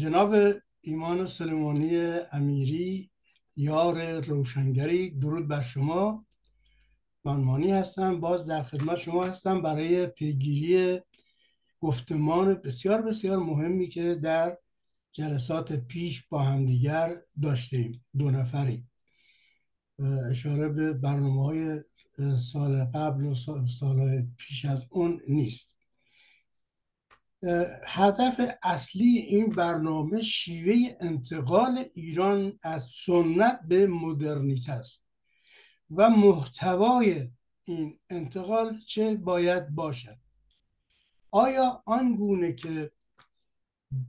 جناب ایمان سلیمانی امیری یار روشنگری درود بر شما منمانی هستم باز در خدمت شما هستم برای پیگیری گفتمان بسیار بسیار مهمی که در جلسات پیش با همدیگر داشتیم دو نفری اشاره به برنامه های سال قبل و سال پیش از اون نیست هدف اصلی این برنامه شیوه انتقال ایران از سنت به مدرنیت است و محتوای این انتقال چه باید باشد آیا آن گونه که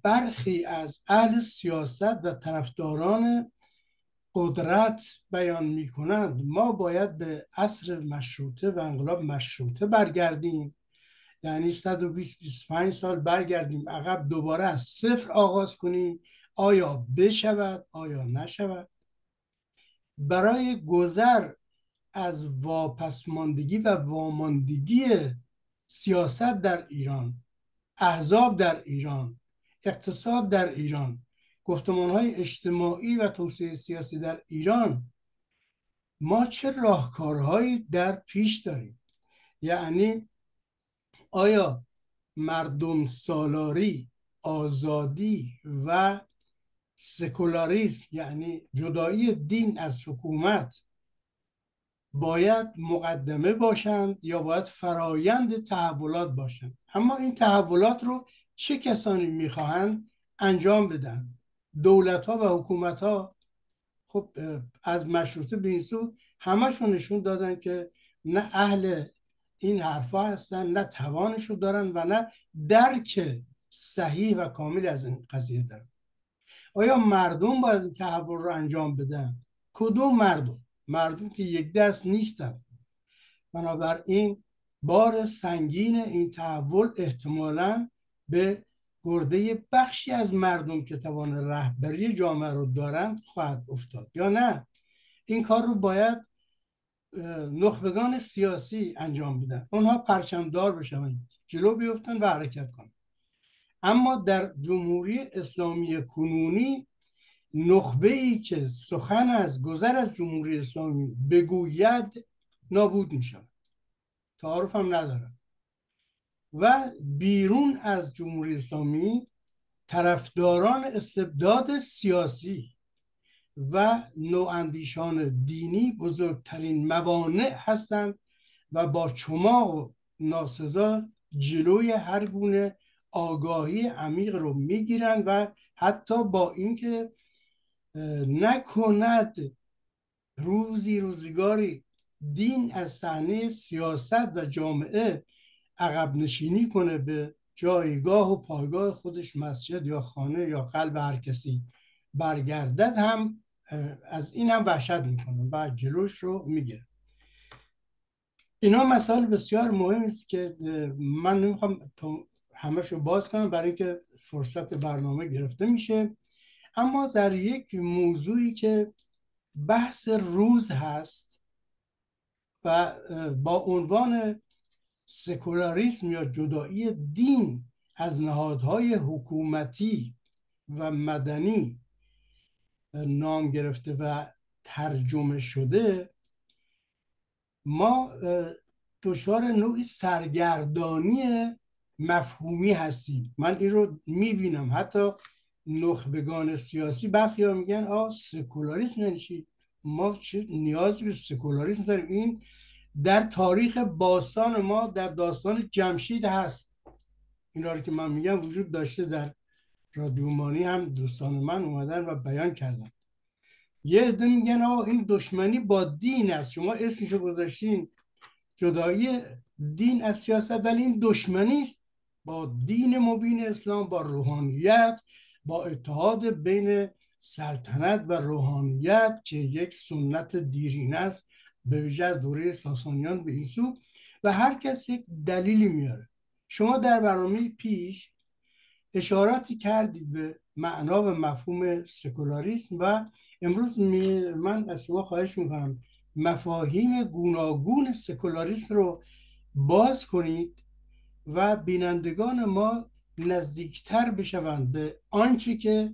برخی از اهل سیاست و طرفداران قدرت بیان می کنند ما باید به عصر مشروطه و انقلاب مشروطه برگردیم یعنی 120 25 سال برگردیم عقب دوباره از صفر آغاز کنیم آیا بشود آیا نشود برای گذر از ماندگی و واماندگی سیاست در ایران احزاب در ایران اقتصاد در ایران گفتمان های اجتماعی و توسعه سیاسی در ایران ما چه راهکارهایی در پیش داریم یعنی آیا مردم سالاری آزادی و سکولاریزم یعنی جدایی دین از حکومت باید مقدمه باشند یا باید فرایند تحولات باشند اما این تحولات رو چه کسانی میخواهند انجام بدن دولت ها و حکومت ها خب از مشروطه به این سو همشون نشون دادن که نه اهل این حرفا هستن نه توانش رو دارن و نه درک صحیح و کامل از این قضیه دارن آیا مردم باید این تحول رو انجام بدن کدوم مردم مردم که یک دست نیستن بنابراین بار سنگین این تحول احتمالا به گرده بخشی از مردم که توان رهبری جامعه رو دارند خواهد افتاد یا نه این کار رو باید نخبگان سیاسی انجام میدن اونها پرچمدار بشوند جلو بیفتن و حرکت کنند اما در جمهوری اسلامی کنونی نخبه ای که سخن از گذر از جمهوری اسلامی بگوید نابود می شود تعارف هم ندارن و بیرون از جمهوری اسلامی طرفداران استبداد سیاسی و نواندیشان دینی بزرگترین موانع هستند و با چما و ناسزا جلوی هر گونه آگاهی عمیق رو میگیرن و حتی با اینکه نکند روزی روزگاری دین از صحنه سیاست و جامعه عقب نشینی کنه به جایگاه و پایگاه خودش مسجد یا خانه یا قلب هر کسی برگردد هم از این هم وحشت میکنم و جلوش رو میگیرم. اینا مسائل بسیار مهم است که من نمیخوام همش رو باز کنم برای اینکه فرصت برنامه گرفته میشه اما در یک موضوعی که بحث روز هست و با عنوان سکولاریسم یا جدایی دین از نهادهای حکومتی و مدنی نام گرفته و ترجمه شده ما دچار نوعی سرگردانی مفهومی هستیم من این رو میبینم حتی نخبگان سیاسی برخی میگن آ سکولاریسم یعنی ما چه نیاز به سکولاریسم داریم این در تاریخ باستان ما در داستان جمشید هست اینا رو که من میگم وجود داشته در رادیومانی هم دوستان من اومدن و بیان کردن یه عده میگن آقا این دشمنی با دین است شما اسمشو گذاشتین جدایی دین از سیاست ولی این دشمنی است با دین مبین اسلام با روحانیت با اتحاد بین سلطنت و روحانیت که یک سنت دیرین است به ویژه از دوره ساسانیان به این سو و هر کس یک دلیلی میاره شما در برنامه پیش اشاراتی کردید به معنا و مفهوم سکولاریسم و امروز من از شما خواهش میکنم مفاهیم گوناگون سکولاریسم رو باز کنید و بینندگان ما نزدیکتر بشوند به آنچه که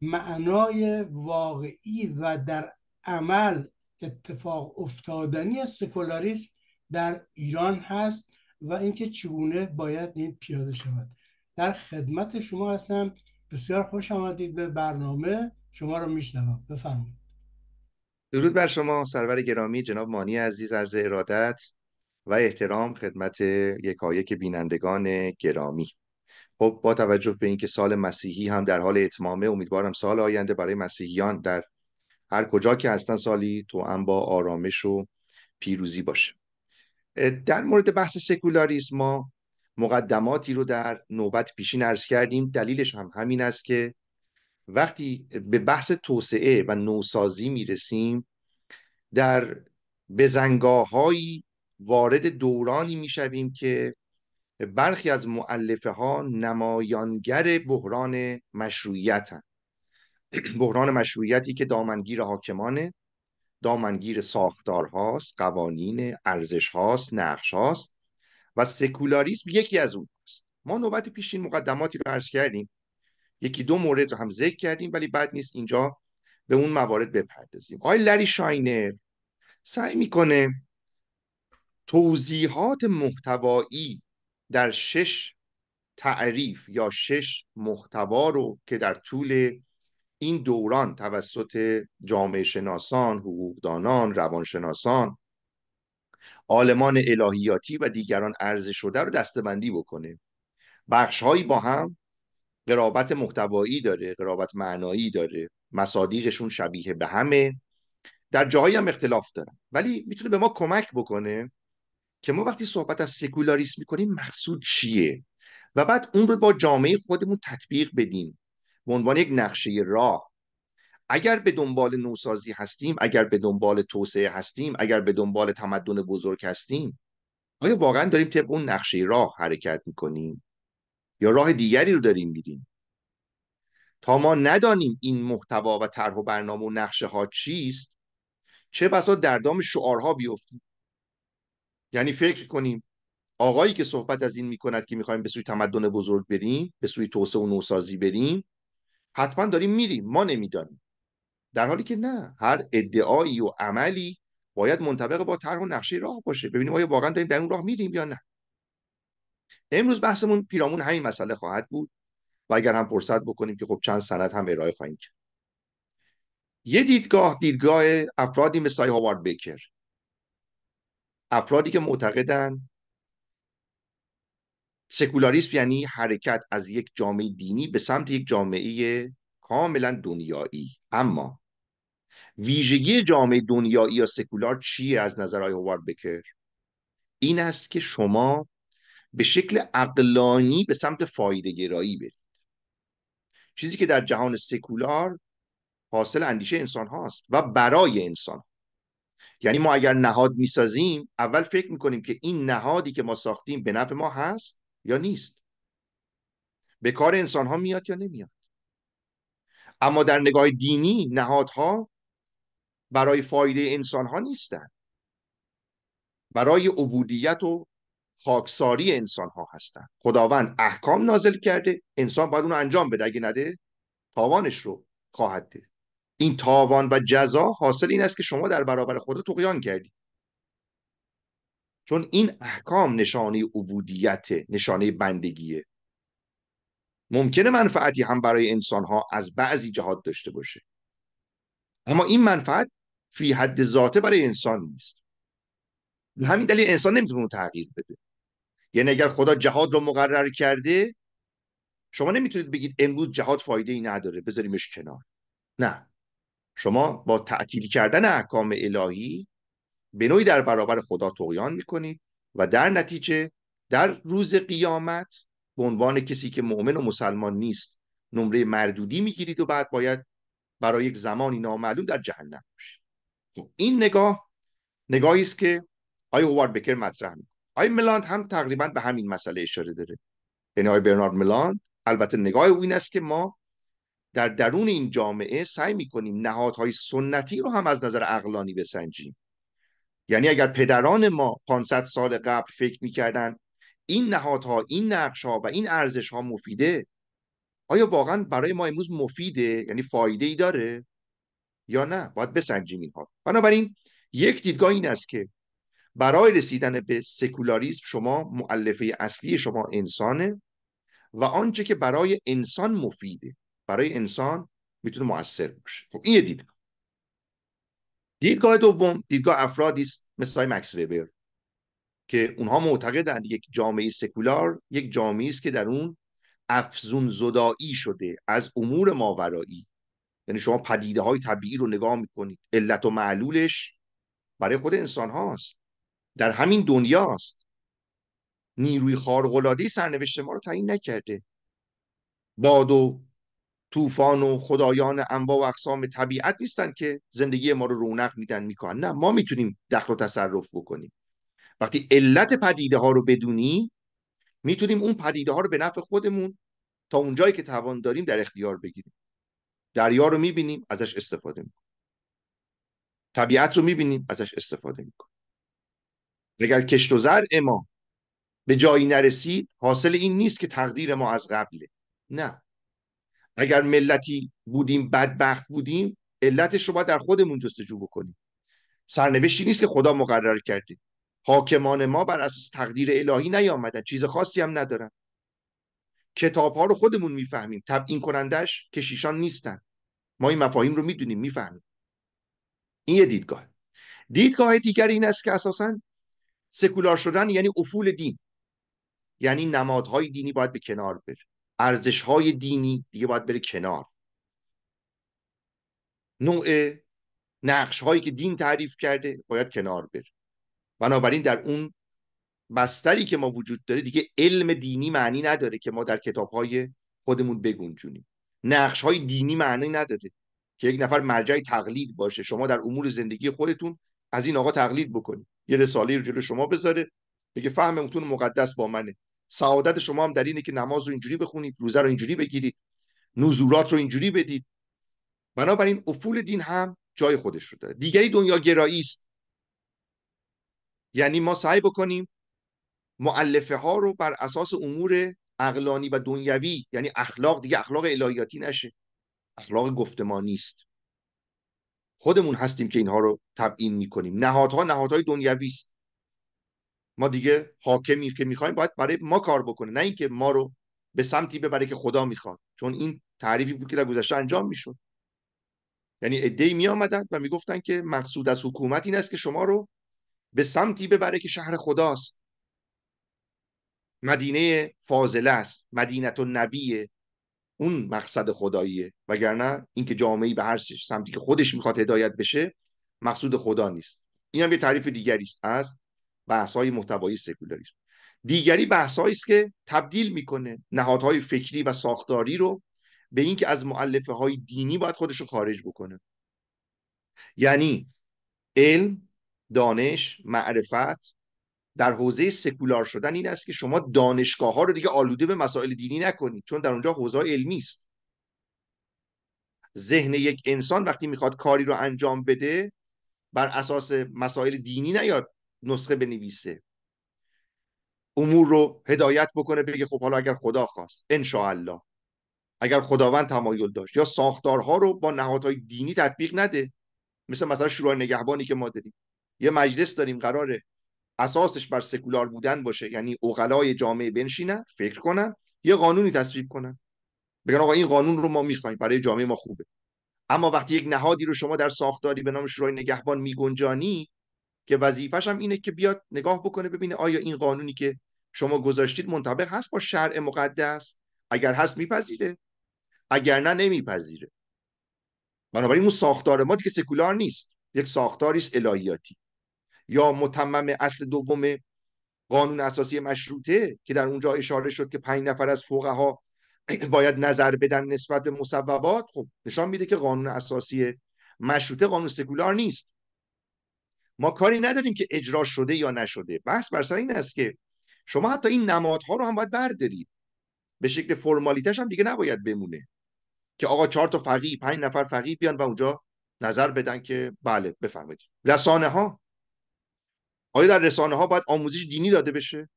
معنای واقعی و در عمل اتفاق افتادنی سکولاریسم در ایران هست و اینکه چگونه باید این پیاده شود در خدمت شما هستم بسیار خوش آمدید به برنامه شما رو میشنوم بفرمایید درود بر شما سرور گرامی جناب مانی عزیز عرض ارادت و احترام خدمت یکایک بینندگان گرامی خب با توجه به اینکه سال مسیحی هم در حال اتمامه امیدوارم سال آینده برای مسیحیان در هر کجا که هستن سالی تو هم با آرامش و پیروزی باشه در مورد بحث سکولاریسم ما مقدماتی رو در نوبت پیشین عرض کردیم دلیلش هم همین است که وقتی به بحث توسعه و نوسازی میرسیم در بزنگاه هایی وارد دورانی میشویم که برخی از معلفه ها نمایانگر بحران مشروعیت هن. بحران مشروعیتی که دامنگیر حاکمانه دامنگیر ساختار هاست قوانین ارزش هاست نقش هاست و سکولاریسم یکی از اون است ما نوبت پیشین مقدماتی رو عرض کردیم یکی دو مورد رو هم ذکر کردیم ولی بعد نیست اینجا به اون موارد بپردازیم آقای لری شاینر سعی میکنه توضیحات محتوایی در شش تعریف یا شش محتوا رو که در طول این دوران توسط جامعه شناسان، حقوقدانان، روانشناسان آلمان الهیاتی و دیگران عرضه شده رو دستبندی بکنه بخش هایی با هم قرابت محتوایی داره قرابت معنایی داره مصادیقشون شبیه به همه در جاهایی هم اختلاف دارن ولی میتونه به ما کمک بکنه که ما وقتی صحبت از سکولاریسم میکنیم مقصود چیه و بعد اون رو با جامعه خودمون تطبیق بدیم به عنوان یک نقشه راه اگر به دنبال نوسازی هستیم اگر به دنبال توسعه هستیم اگر به دنبال تمدن بزرگ هستیم آیا واقعا داریم طبق اون نقشه راه حرکت میکنیم یا راه دیگری رو داریم میریم تا ما ندانیم این محتوا و طرح و برنامه و نقشه ها چیست چه بسا در دام شعارها بیفتیم یعنی فکر کنیم آقایی که صحبت از این میکند که میخوایم به سوی تمدن بزرگ بریم به سوی توسعه و نوسازی بریم حتما داریم میریم ما نمیدانیم در حالی که نه هر ادعایی و عملی باید منطبق با طرح و نقشه راه باشه ببینیم آیا واقعا داریم در اون راه میریم یا نه امروز بحثمون پیرامون همین مسئله خواهد بود و اگر هم فرصت بکنیم که خب چند سند هم ارائه خواهیم کرد یه دیدگاه دیدگاه افرادی مثل هاوارد بیکر افرادی که معتقدن سکولاریسم یعنی حرکت از یک جامعه دینی به سمت یک جامعه کاملا دنیایی اما ویژگی جامعه دنیایی یا سکولار چیه از نظر آی هوارد بکر این است که شما به شکل اقلانی به سمت فایده گرایی برید چیزی که در جهان سکولار حاصل اندیشه انسان هاست و برای انسان یعنی ما اگر نهاد میسازیم اول فکر میکنیم که این نهادی که ما ساختیم به نفع ما هست یا نیست به کار انسان ها میاد یا نمیاد اما در نگاه دینی نهادها برای فایده انسان ها نیستند برای عبودیت و خاکساری انسان ها هستند خداوند احکام نازل کرده انسان باید اون انجام بده اگه نده تاوانش رو خواهد دید. این تاوان و جزا حاصل این است که شما در برابر خدا تقیان کردی چون این احکام نشانه عبودیت نشانه بندگیه ممکنه منفعتی هم برای انسان ها از بعضی جهات داشته باشه اما این منفعت فی حد ذاته برای انسان نیست همین دلیل انسان نمیتونه تغییر بده یعنی اگر خدا جهاد رو مقرر کرده شما نمیتونید بگید امروز جهاد فایده ای نداره بذاریمش کنار نه شما با تعطیل کردن احکام الهی به نوعی در برابر خدا تقیان میکنید و در نتیجه در روز قیامت به عنوان کسی که مؤمن و مسلمان نیست نمره مردودی میگیرید و بعد باید برای یک زمانی نامعلوم در جهنم باشید این نگاه نگاهی است که آیا هوارد بکر مطرح میکنه آی ملاند هم تقریبا به همین مسئله اشاره داره یعنی آی برنارد ملاند البته نگاه او این است که ما در درون این جامعه سعی میکنیم نهادهای سنتی رو هم از نظر اقلانی بسنجیم یعنی اگر پدران ما 500 سال قبل فکر میکردن این نهادها این نقشها و این ارزشها مفیده آیا واقعا برای ما امروز مفیده یعنی فایده ای داره یا نه باید بسنجیم اینها بنابراین یک دیدگاه این است که برای رسیدن به سکولاریسم شما معلفه اصلی شما انسانه و آنچه که برای انسان مفیده برای انسان میتونه مؤثر باشه خب این یه دیدگاه دیدگاه دوم دیدگاه افرادی است مثل مکس وبر که اونها معتقدند یک جامعه سکولار یک جامعه است که در اون افزون زدایی شده از امور ماورایی یعنی شما پدیده های طبیعی رو نگاه میکنید علت و معلولش برای خود انسان هاست در همین دنیاست نیروی خارق‌العاده سرنوشت ما رو تعیین نکرده باد و طوفان و خدایان انواع و اقسام طبیعت نیستن که زندگی ما رو رونق میدن میکنن نه ما میتونیم دخل و تصرف بکنیم وقتی علت پدیده ها رو بدونیم میتونیم اون پدیده ها رو به نفع خودمون تا اونجایی که توان داریم در اختیار بگیریم دریا رو میبینیم ازش استفاده میکنیم طبیعت رو میبینیم ازش استفاده میکنیم اگر کشت و زر ما به جایی نرسید حاصل این نیست که تقدیر ما از قبله نه اگر ملتی بودیم بدبخت بودیم علتش رو باید در خودمون جستجو بکنیم سرنوشتی نیست که خدا مقرر کرده حاکمان ما بر اساس تقدیر الهی نیامدن چیز خاصی هم ندارن کتاب ها رو خودمون میفهمیم تبیین کنندش کشیشان نیستن ما این مفاهیم رو میدونیم میفهمیم این یه دیدگاه دیدگاه دیگر این است که اساسا سکولار شدن یعنی افول دین یعنی نمادهای دینی باید به کنار بره ارزشهای دینی دیگه باید بره کنار نوع نقش هایی که دین تعریف کرده باید کنار بره بنابراین در اون بستری که ما وجود داره دیگه علم دینی معنی نداره که ما در کتاب های خودمون بگنجونیم نقش های دینی معنی نداره که یک نفر مرجع تقلید باشه شما در امور زندگی خودتون از این آقا تقلید بکنید یه رساله رو جلو شما بذاره بگه فهم اونتون مقدس با منه سعادت شما هم در اینه که نماز رو اینجوری بخونید روزه رو اینجوری بگیرید نزورات رو اینجوری بدید بنابراین افول دین هم جای خودش رو داره دیگری دنیا گرایی است یعنی ما سعی بکنیم معلفه ها رو بر اساس امور اقلانی و دنیوی یعنی اخلاق دیگه اخلاق الهیاتی نشه اخلاق گفتمانی است خودمون هستیم که اینها رو تبیین میکنیم نهادها نهادهای دنیوی است ما دیگه حاکمی که میخوایم باید برای ما کار بکنه نه اینکه ما رو به سمتی ببره که خدا میخواد چون این تعریفی بود که در گذشته انجام میشد یعنی می میآمدند و میگفتند که مقصود از حکومت این است که شما رو به سمتی ببره که شهر خداست مدینه فاضله است مدینت نبیه اون مقصد خداییه وگرنه اینکه جامعه به هر سمتی که خودش میخواد هدایت بشه مقصود خدا نیست این هم یه تعریف دیگری است از بحث های محتوایی سکولاریسم دیگری بحث است که تبدیل میکنه نهادهای فکری و ساختاری رو به اینکه از معلفه های دینی باید خودش رو خارج بکنه یعنی علم دانش معرفت در حوزه سکولار شدن این است که شما دانشگاه ها رو دیگه آلوده به مسائل دینی نکنید چون در اونجا حوزه علمی است ذهن یک انسان وقتی میخواد کاری رو انجام بده بر اساس مسائل دینی نیاد نسخه بنویسه امور رو هدایت بکنه بگه خب حالا اگر خدا خواست ان الله اگر خداوند تمایل داشت یا ساختارها رو با نهادهای دینی تطبیق نده مثل مثلا شورای نگهبانی که ما داریم یه مجلس داریم قراره اساسش بر سکولار بودن باشه یعنی اوغلای جامعه بنشینن فکر کنن یه قانونی تصویب کنن بگن آقا این قانون رو ما میخوایم برای جامعه ما خوبه اما وقتی یک نهادی رو شما در ساختاری به نام شورای نگهبان میگنجانی که وظیفش هم اینه که بیاد نگاه بکنه ببینه آیا این قانونی که شما گذاشتید منطبق هست با شرع مقدس اگر هست میپذیره اگر نه نمیپذیره بنابراین اون ساختار ما دیگه سکولار نیست یک ساختاری است الهیاتی یا متمم اصل دوم قانون اساسی مشروطه که در اونجا اشاره شد که پنج نفر از فقها باید نظر بدن نسبت به مصوبات خب نشان میده که قانون اساسی مشروطه قانون سکولار نیست ما کاری نداریم که اجرا شده یا نشده بحث بر سر این است که شما حتی این نمادها رو هم باید بردارید به شکل فرمالیتش هم دیگه نباید بمونه که آقا چهار تا فقیه پنج نفر فقیه بیان و اونجا نظر بدن که بله بفرمایید رسانه ها آیا در رسانه ها باید آموزش دینی داده بشه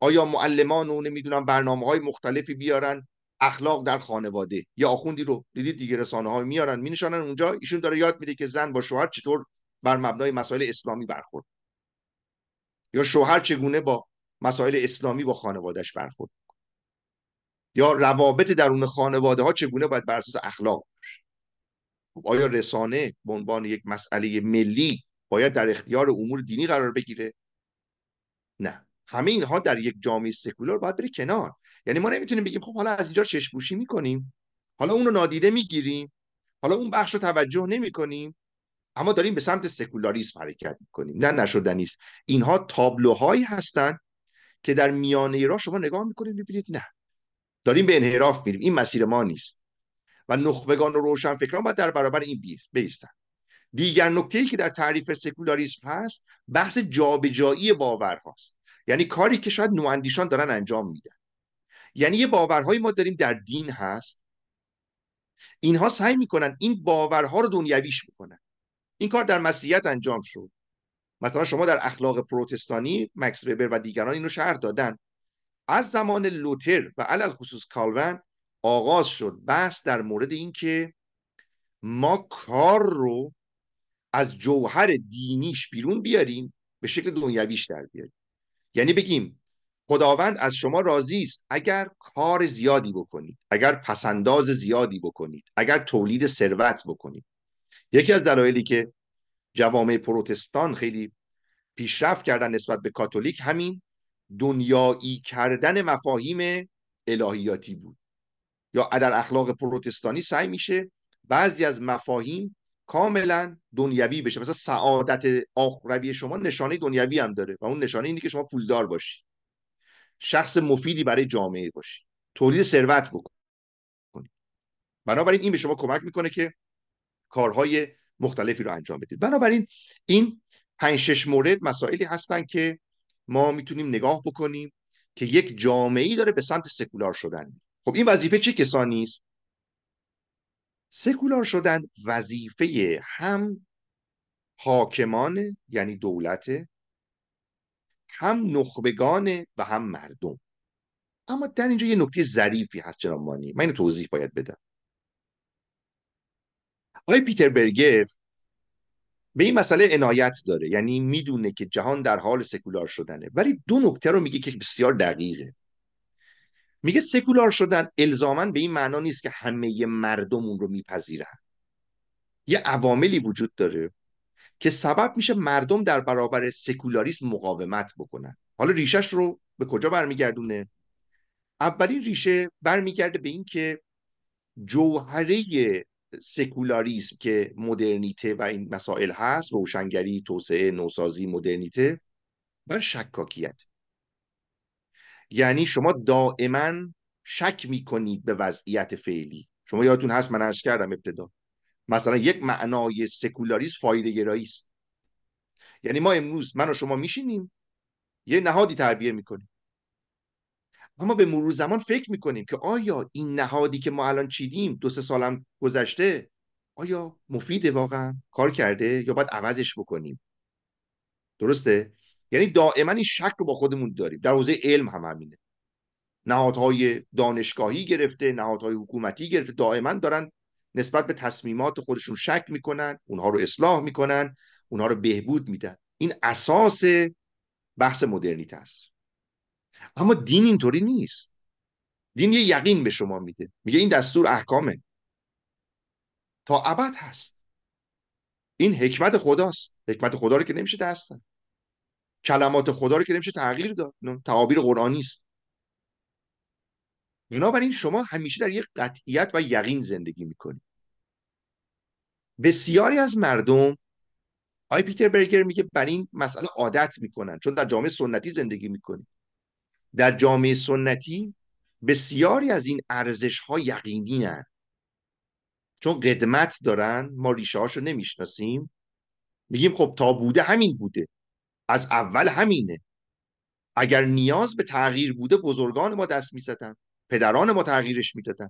آیا معلمان و نمیدونم برنامه های مختلفی بیارن اخلاق در خانواده یا آخوندی رو دیدید دیگه رسانه های میارن مینشانن اونجا ایشون داره یاد میده که زن با شوهر چطور بر مبنای مسائل اسلامی برخورد یا شوهر چگونه با مسائل اسلامی با خانوادهش برخورد یا روابط درون خانواده ها چگونه باید بر اساس اخلاق باشه خب آیا رسانه به عنوان یک مسئله ملی باید در اختیار امور دینی قرار بگیره نه همه اینها در یک جامعه سکولار باید بری کنار یعنی ما نمیتونیم بگیم خب حالا از اینجا چشموشی میکنیم حالا اون رو نادیده میگیریم حالا اون بخش رو توجه نمیکنیم اما داریم به سمت سکولاریسم حرکت میکنیم نه نشدنیست. اینها تابلوهایی هستند که در میانه راه شما نگاه میکنید میبینید نه داریم به انحراف میریم این مسیر ما نیست و نخبگان و روشنفکران باید در برابر این بیستن دیگر نکته که در تعریف سکولاریسم هست بحث جابجایی باورهاست یعنی کاری که شاید نواندیشان دارن انجام میدن یعنی یه باورهایی ما داریم در دین هست اینها سعی میکنن این باورها رو دنیویش میکنن این کار در مسیحیت انجام شد مثلا شما در اخلاق پروتستانی مکس وبر و دیگران اینو شهر دادن از زمان لوتر و علل خصوص کالون آغاز شد بحث در مورد اینکه ما کار رو از جوهر دینیش بیرون بیاریم به شکل دنیویش در بیاریم یعنی بگیم خداوند از شما راضی است اگر کار زیادی بکنید اگر پسنداز زیادی بکنید اگر تولید ثروت بکنید یکی از دلایلی که جوامع پروتستان خیلی پیشرفت کردن نسبت به کاتولیک همین دنیایی کردن مفاهیم الهیاتی بود یا در اخلاق پروتستانی سعی میشه بعضی از مفاهیم کاملا دنیوی بشه مثلا سعادت آخروی شما نشانه دنیوی هم داره و اون نشانه اینه که شما پولدار باشی شخص مفیدی برای جامعه باشی تولید ثروت بکنی بنابراین این به شما کمک میکنه که کارهای مختلفی رو انجام بدید بنابراین این پنج شش مورد مسائلی هستن که ما میتونیم نگاه بکنیم که یک جامعه ای داره به سمت سکولار شدن خب این وظیفه چه کسانی است سکولار شدن وظیفه هم حاکمان یعنی دولت هم نخبگان و هم مردم اما در اینجا یه نکته ظریفی هست جناب مانی من اینو توضیح باید بدم آقای پیتر برگر به این مسئله عنایت داره یعنی میدونه که جهان در حال سکولار شدنه ولی دو نکته رو میگه که بسیار دقیقه میگه سکولار شدن الزاما به این معنا نیست که همه مردم اون رو میپذیرن یه عواملی وجود داره که سبب میشه مردم در برابر سکولاریسم مقاومت بکنن حالا ریشش رو به کجا برمیگردونه اولین ریشه برمیگرده به این که جوهره سکولاریسم که مدرنیته و این مسائل هست روشنگری توسعه نوسازی مدرنیته بر شکاکیت یعنی شما دائما شک میکنید به وضعیت فعلی شما یادتون هست من عرض کردم ابتدا مثلا یک معنای سکولاریسم فایده گرایی است یعنی ما امروز من و شما میشینیم یه نهادی تربیه میکنیم اما به مرور زمان فکر میکنیم که آیا این نهادی که ما الان چیدیم دو سه سالم گذشته آیا مفیده واقعا کار کرده یا باید عوضش بکنیم درسته یعنی دائما این شک رو با خودمون داریم در حوزه علم هم همینه نهادهای دانشگاهی گرفته نهادهای حکومتی گرفته دائما دارن نسبت به تصمیمات خودشون شک میکنن اونها رو اصلاح میکنن اونها رو بهبود میدن این اساس بحث مدرنیته است اما دین اینطوری نیست دین یه یقین به شما میده میگه این دستور احکامه تا ابد هست این حکمت خداست حکمت خدا رو که نمیشه دستن کلمات خدا رو که نمیشه تغییر داد تعابیر قرآنی است بنابراین شما همیشه در یک قطعیت و یقین زندگی میکنید بسیاری از مردم آی پیتر برگر میگه بر این مسئله عادت میکنن چون در جامعه سنتی زندگی میکنید در جامعه سنتی بسیاری از این ارزش ها یقینی هن. چون قدمت دارن ما ریشه هاشو نمیشناسیم میگیم خب تا بوده همین بوده از اول همینه اگر نیاز به تغییر بوده بزرگان ما دست میزدن پدران ما تغییرش میدادن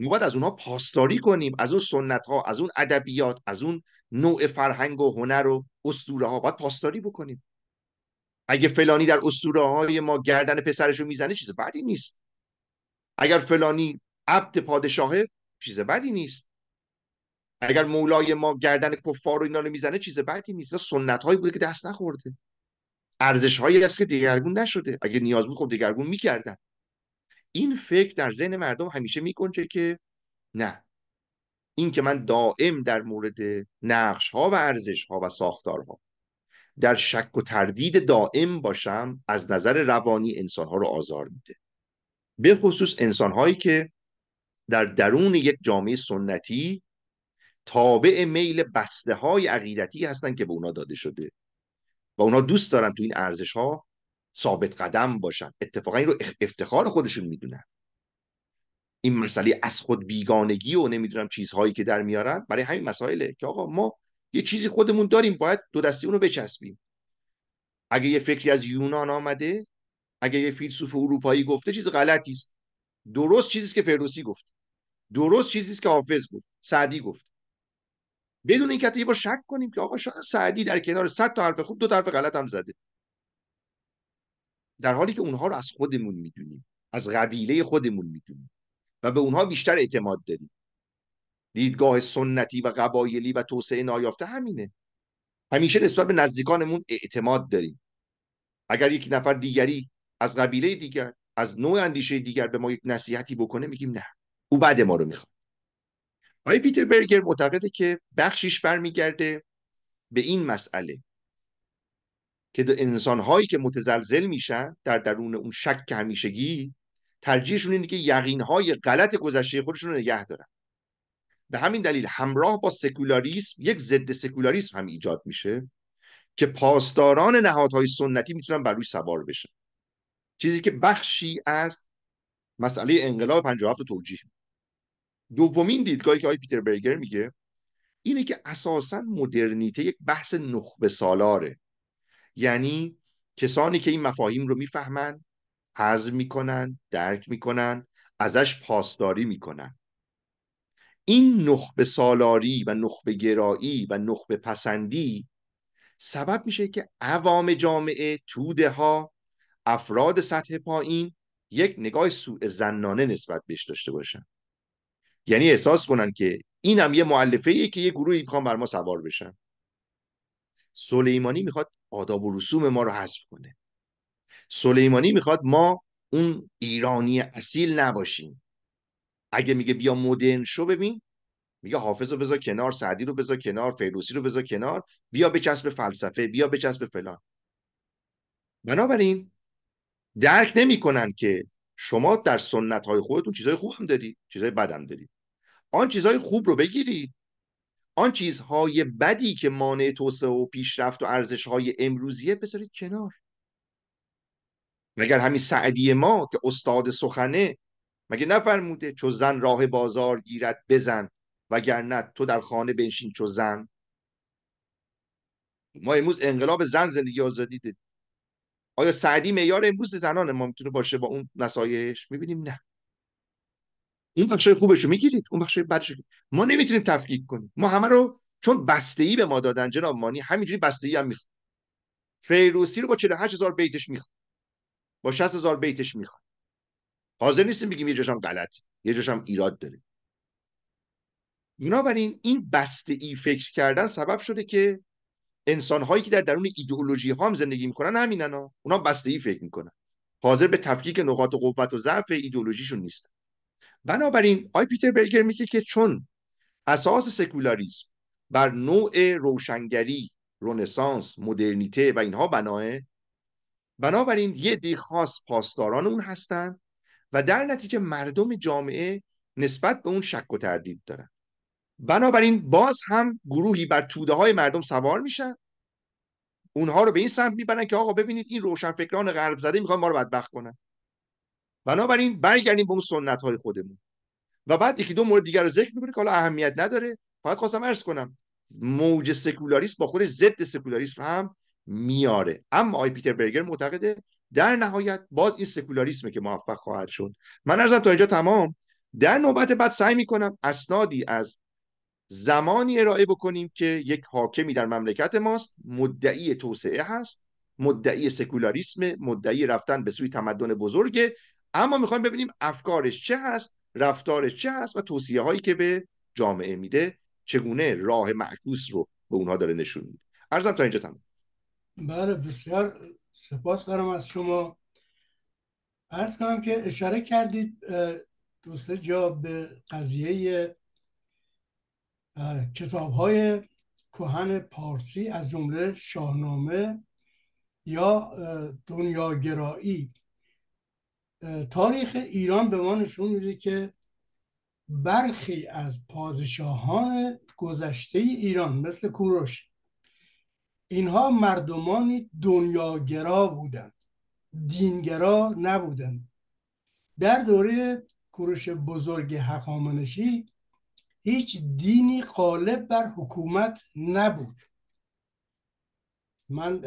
ما باید از اونها پاسداری کنیم از اون سنت ها از اون ادبیات از اون نوع فرهنگ و هنر و اسطوره ها باید پاسداری بکنیم اگه فلانی در اسطوره های ما گردن پسرش رو میزنه چیز بدی نیست اگر فلانی عبد پادشاهه چیز بدی نیست اگر مولای ما گردن کفار رو اینا رو میزنه چیز بدی نیست سنت هایی بوده که دست نخورده ارزش هایی هست که دگرگون نشده اگر نیاز بود خب دگرگون میکردن این فکر در ذهن مردم همیشه میکنه که نه این که من دائم در مورد نقش ها و ارزش ها و ساختارها در شک و تردید دائم باشم از نظر روانی انسان ها رو آزار میده به خصوص انسان هایی که در درون یک جامعه سنتی تابع میل بسته های عقیدتی هستن که به اونا داده شده و اونا دوست دارن تو این ارزش ها ثابت قدم باشن اتفاقا این رو افتخار خودشون میدونن این مسئله از خود بیگانگی و نمیدونم چیزهایی که در میارن برای همین مسائله که آقا ما یه چیزی خودمون داریم باید دو دستی اونو بچسبیم اگه یه فکری از یونان آمده اگه یه فیلسوف اروپایی گفته چیز غلطی است درست چیزی که فردوسی گفت درست چیزی که حافظ گفت سعدی گفت بدون اینکه حتی یه بار شک کنیم که آقا شاید سعدی در کنار صد تا حرف خوب دو حرف غلط هم زده در حالی که اونها رو از خودمون میدونیم از قبیله خودمون میدونیم و به اونها بیشتر اعتماد داریم دیدگاه سنتی و قبایلی و توسعه نایافته همینه همیشه نسبت به نزدیکانمون اعتماد داریم اگر یک نفر دیگری از قبیله دیگر از نوع اندیشه دیگر به ما یک نصیحتی بکنه میگیم نه او بعد ما رو میخواد آقای پیتر برگر معتقده که بخشیش برمیگرده به این مسئله که انسانهایی که متزلزل میشن در درون اون شک همیشگی ترجیحشون اینه که یقینهای غلط گذشته خودشون رو نگه دارن به همین دلیل همراه با سکولاریسم یک ضد سکولاریسم هم ایجاد میشه که پاسداران نهادهای سنتی میتونن بر روی سوار بشن چیزی که بخشی از مسئله انقلاب 57 توجیه دومین دیدگاهی که آی پیتر برگر میگه اینه که اساسا مدرنیته یک بحث نخبه سالاره یعنی کسانی که این مفاهیم رو میفهمن حضم میکنن درک میکنن ازش پاسداری میکنن این نخبه سالاری و نخبه گرایی و نخبه پسندی سبب میشه که عوام جامعه توده ها افراد سطح پایین یک نگاه سوء زنانه نسبت بهش داشته باشن یعنی احساس کنن که این هم یه معلفه ایه که یه گروهی میخوان بر ما سوار بشن سلیمانی میخواد آداب و رسوم ما رو حذف کنه سلیمانی میخواد ما اون ایرانی اصیل نباشیم اگه میگه بیا مدرن شو ببین میگه حافظ رو بذار کنار سعدی رو بذار کنار فیروسی رو بذار کنار بیا به چسب فلسفه بیا به چسب فلان بنابراین درک نمیکنن که شما در سنت های خودتون چیزای خوب هم دارید چیزای بد هم دارید آن چیزهای خوب رو بگیری آن چیزهای بدی که مانع توسعه و پیشرفت و ارزشهای امروزیه بذارید کنار مگر همین سعدی ما که استاد سخنه مگه نفرموده چو زن راه بازار گیرد بزن وگرنه تو در خانه بنشین چو زن ما امروز انقلاب زن زندگی آزادی دید آیا سعدی معیار امروز زنان ما میتونه باشه با اون نصایحش میبینیم نه این بخشای خوبش رو میگیرید اون بخشای بدش ما نمیتونیم تفکیک کنیم ما همه رو چون بسته ای به ما دادن جناب مانی همینجوری بسته ای هم میخواد فیروسی رو با 48000 بیتش میخواد با 60000 بیتش میخواد حاضر نیستیم بگیم یه جاشم غلط یه جاشم ایراد داره بنابراین این بسته ای فکر کردن سبب شده که انسان هایی که در درون ایدئولوژی ها هم زندگی میکنن همینن اونا بسته ای فکر میکنن حاضر به تفکیک نقاط قوت و ضعف ایدئولوژیشون نیستن بنابراین آی پیتر برگر میگه که چون اساس سکولاریسم بر نوع روشنگری رونسانس مدرنیته و اینها بناه بنابراین یه دی خاص پاسداران اون هستن و در نتیجه مردم جامعه نسبت به اون شک و تردید دارن بنابراین باز هم گروهی بر توده های مردم سوار میشن اونها رو به این سمت میبرن که آقا ببینید این روشنفکران غرب زده میخوان ما رو بدبخت کنن بنابراین برگردیم به اون سنت های خودمون و بعد یکی دو مورد دیگر رو ذکر میکنه که حالا اهمیت نداره فقط خواستم عرض کنم موج سکولاریسم با خودش ضد سکولاریسم هم میاره اما آی پیتر برگر معتقده در نهایت باز این سکولاریسمه که موفق خواهد شد من ارزم تا اینجا تمام در نوبت بعد سعی میکنم اسنادی از زمانی ارائه بکنیم که یک حاکمی در مملکت ماست مدعی توسعه هست مدعی سکولاریسم مدعی رفتن به سوی تمدن بزرگه، اما میخوایم ببینیم افکارش چه هست رفتارش چه هست و توصیه هایی که به جامعه میده چگونه راه معکوس رو به اونها داره نشون میده ارزم تا اینجا تمام بله بسیار سپاس دارم از شما از کنم که اشاره کردید دوست جا به قضیه کتاب های کهن پارسی از جمله شاهنامه یا دنیاگرایی تاریخ ایران به ما نشون میده که برخی از پادشاهان گذشته ایران مثل کوروش اینها مردمانی دنیاگرا بودند دینگرا نبودند در دوره کوروش بزرگ هخامنشی هیچ دینی غالب بر حکومت نبود من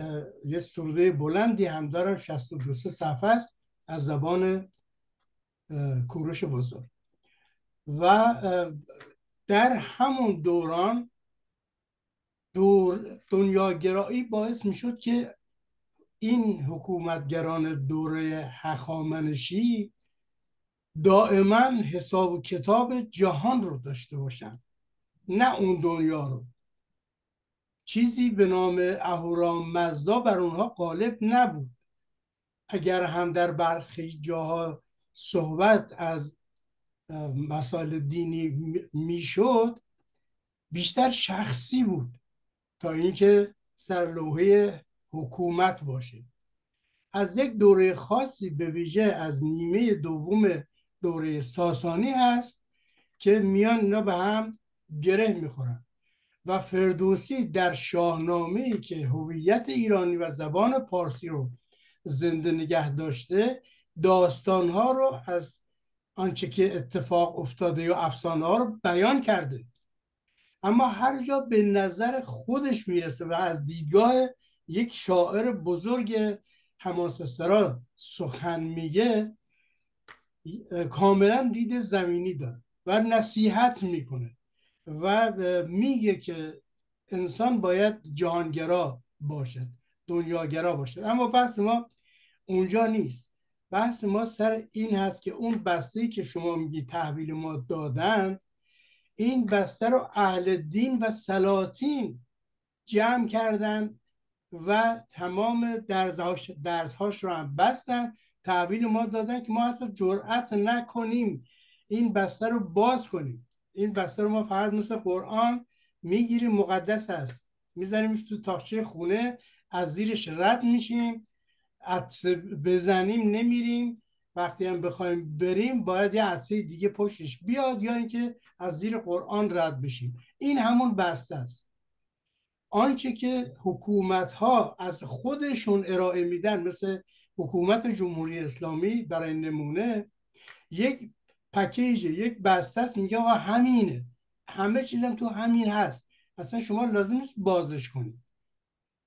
یه سروده بلندی هم دارم 62 صفحه است از زبان کوروش بزرگ و در همون دوران دور گرایی باعث می شد که این حکومتگران دوره هخامنشی دائما حساب و کتاب جهان رو داشته باشن نه اون دنیا رو چیزی به نام مزدا بر اونها غالب نبود اگر هم در برخی جاها صحبت از مسائل دینی میشد بیشتر شخصی بود تا اینکه سر لوحه حکومت باشه از یک دوره خاصی به ویژه از نیمه دوم دوره ساسانی هست که میان اینا به هم گره میخورن و فردوسی در شاهنامه که هویت ایرانی و زبان پارسی رو زنده نگه داشته داستان ها رو از آنچه که اتفاق افتاده یا افسانه ها رو بیان کرده اما هر جا به نظر خودش میرسه و از دیدگاه یک شاعر بزرگ سرا سخن میگه کاملا دید زمینی داره و نصیحت میکنه و میگه که انسان باید جهانگرا باشد دنیاگرا باشد اما بحث ما اونجا نیست بحث ما سر این هست که اون بسته که شما میگی تحویل ما دادن این بسته رو اهل دین و سلاطین جمع کردن و تمام درزهاش را رو هم بستن تحویل ما دادن که ما اصلا جرأت نکنیم این بسته رو باز کنیم این بسته رو ما فقط مثل قرآن میگیریم مقدس است میذاریمش تو تاخچه خونه از زیرش رد میشیم عدس بزنیم نمیریم وقتی هم بخوایم بریم باید یه عدسه دیگه پشتش بیاد یا اینکه از زیر قرآن رد بشیم این همون بسته است آنچه که حکومت ها از خودشون ارائه میدن مثل حکومت جمهوری اسلامی برای نمونه یک پکیج یک بسته است میگه آقا همینه همه چیزم تو همین هست اصلا شما لازم نیست بازش کنید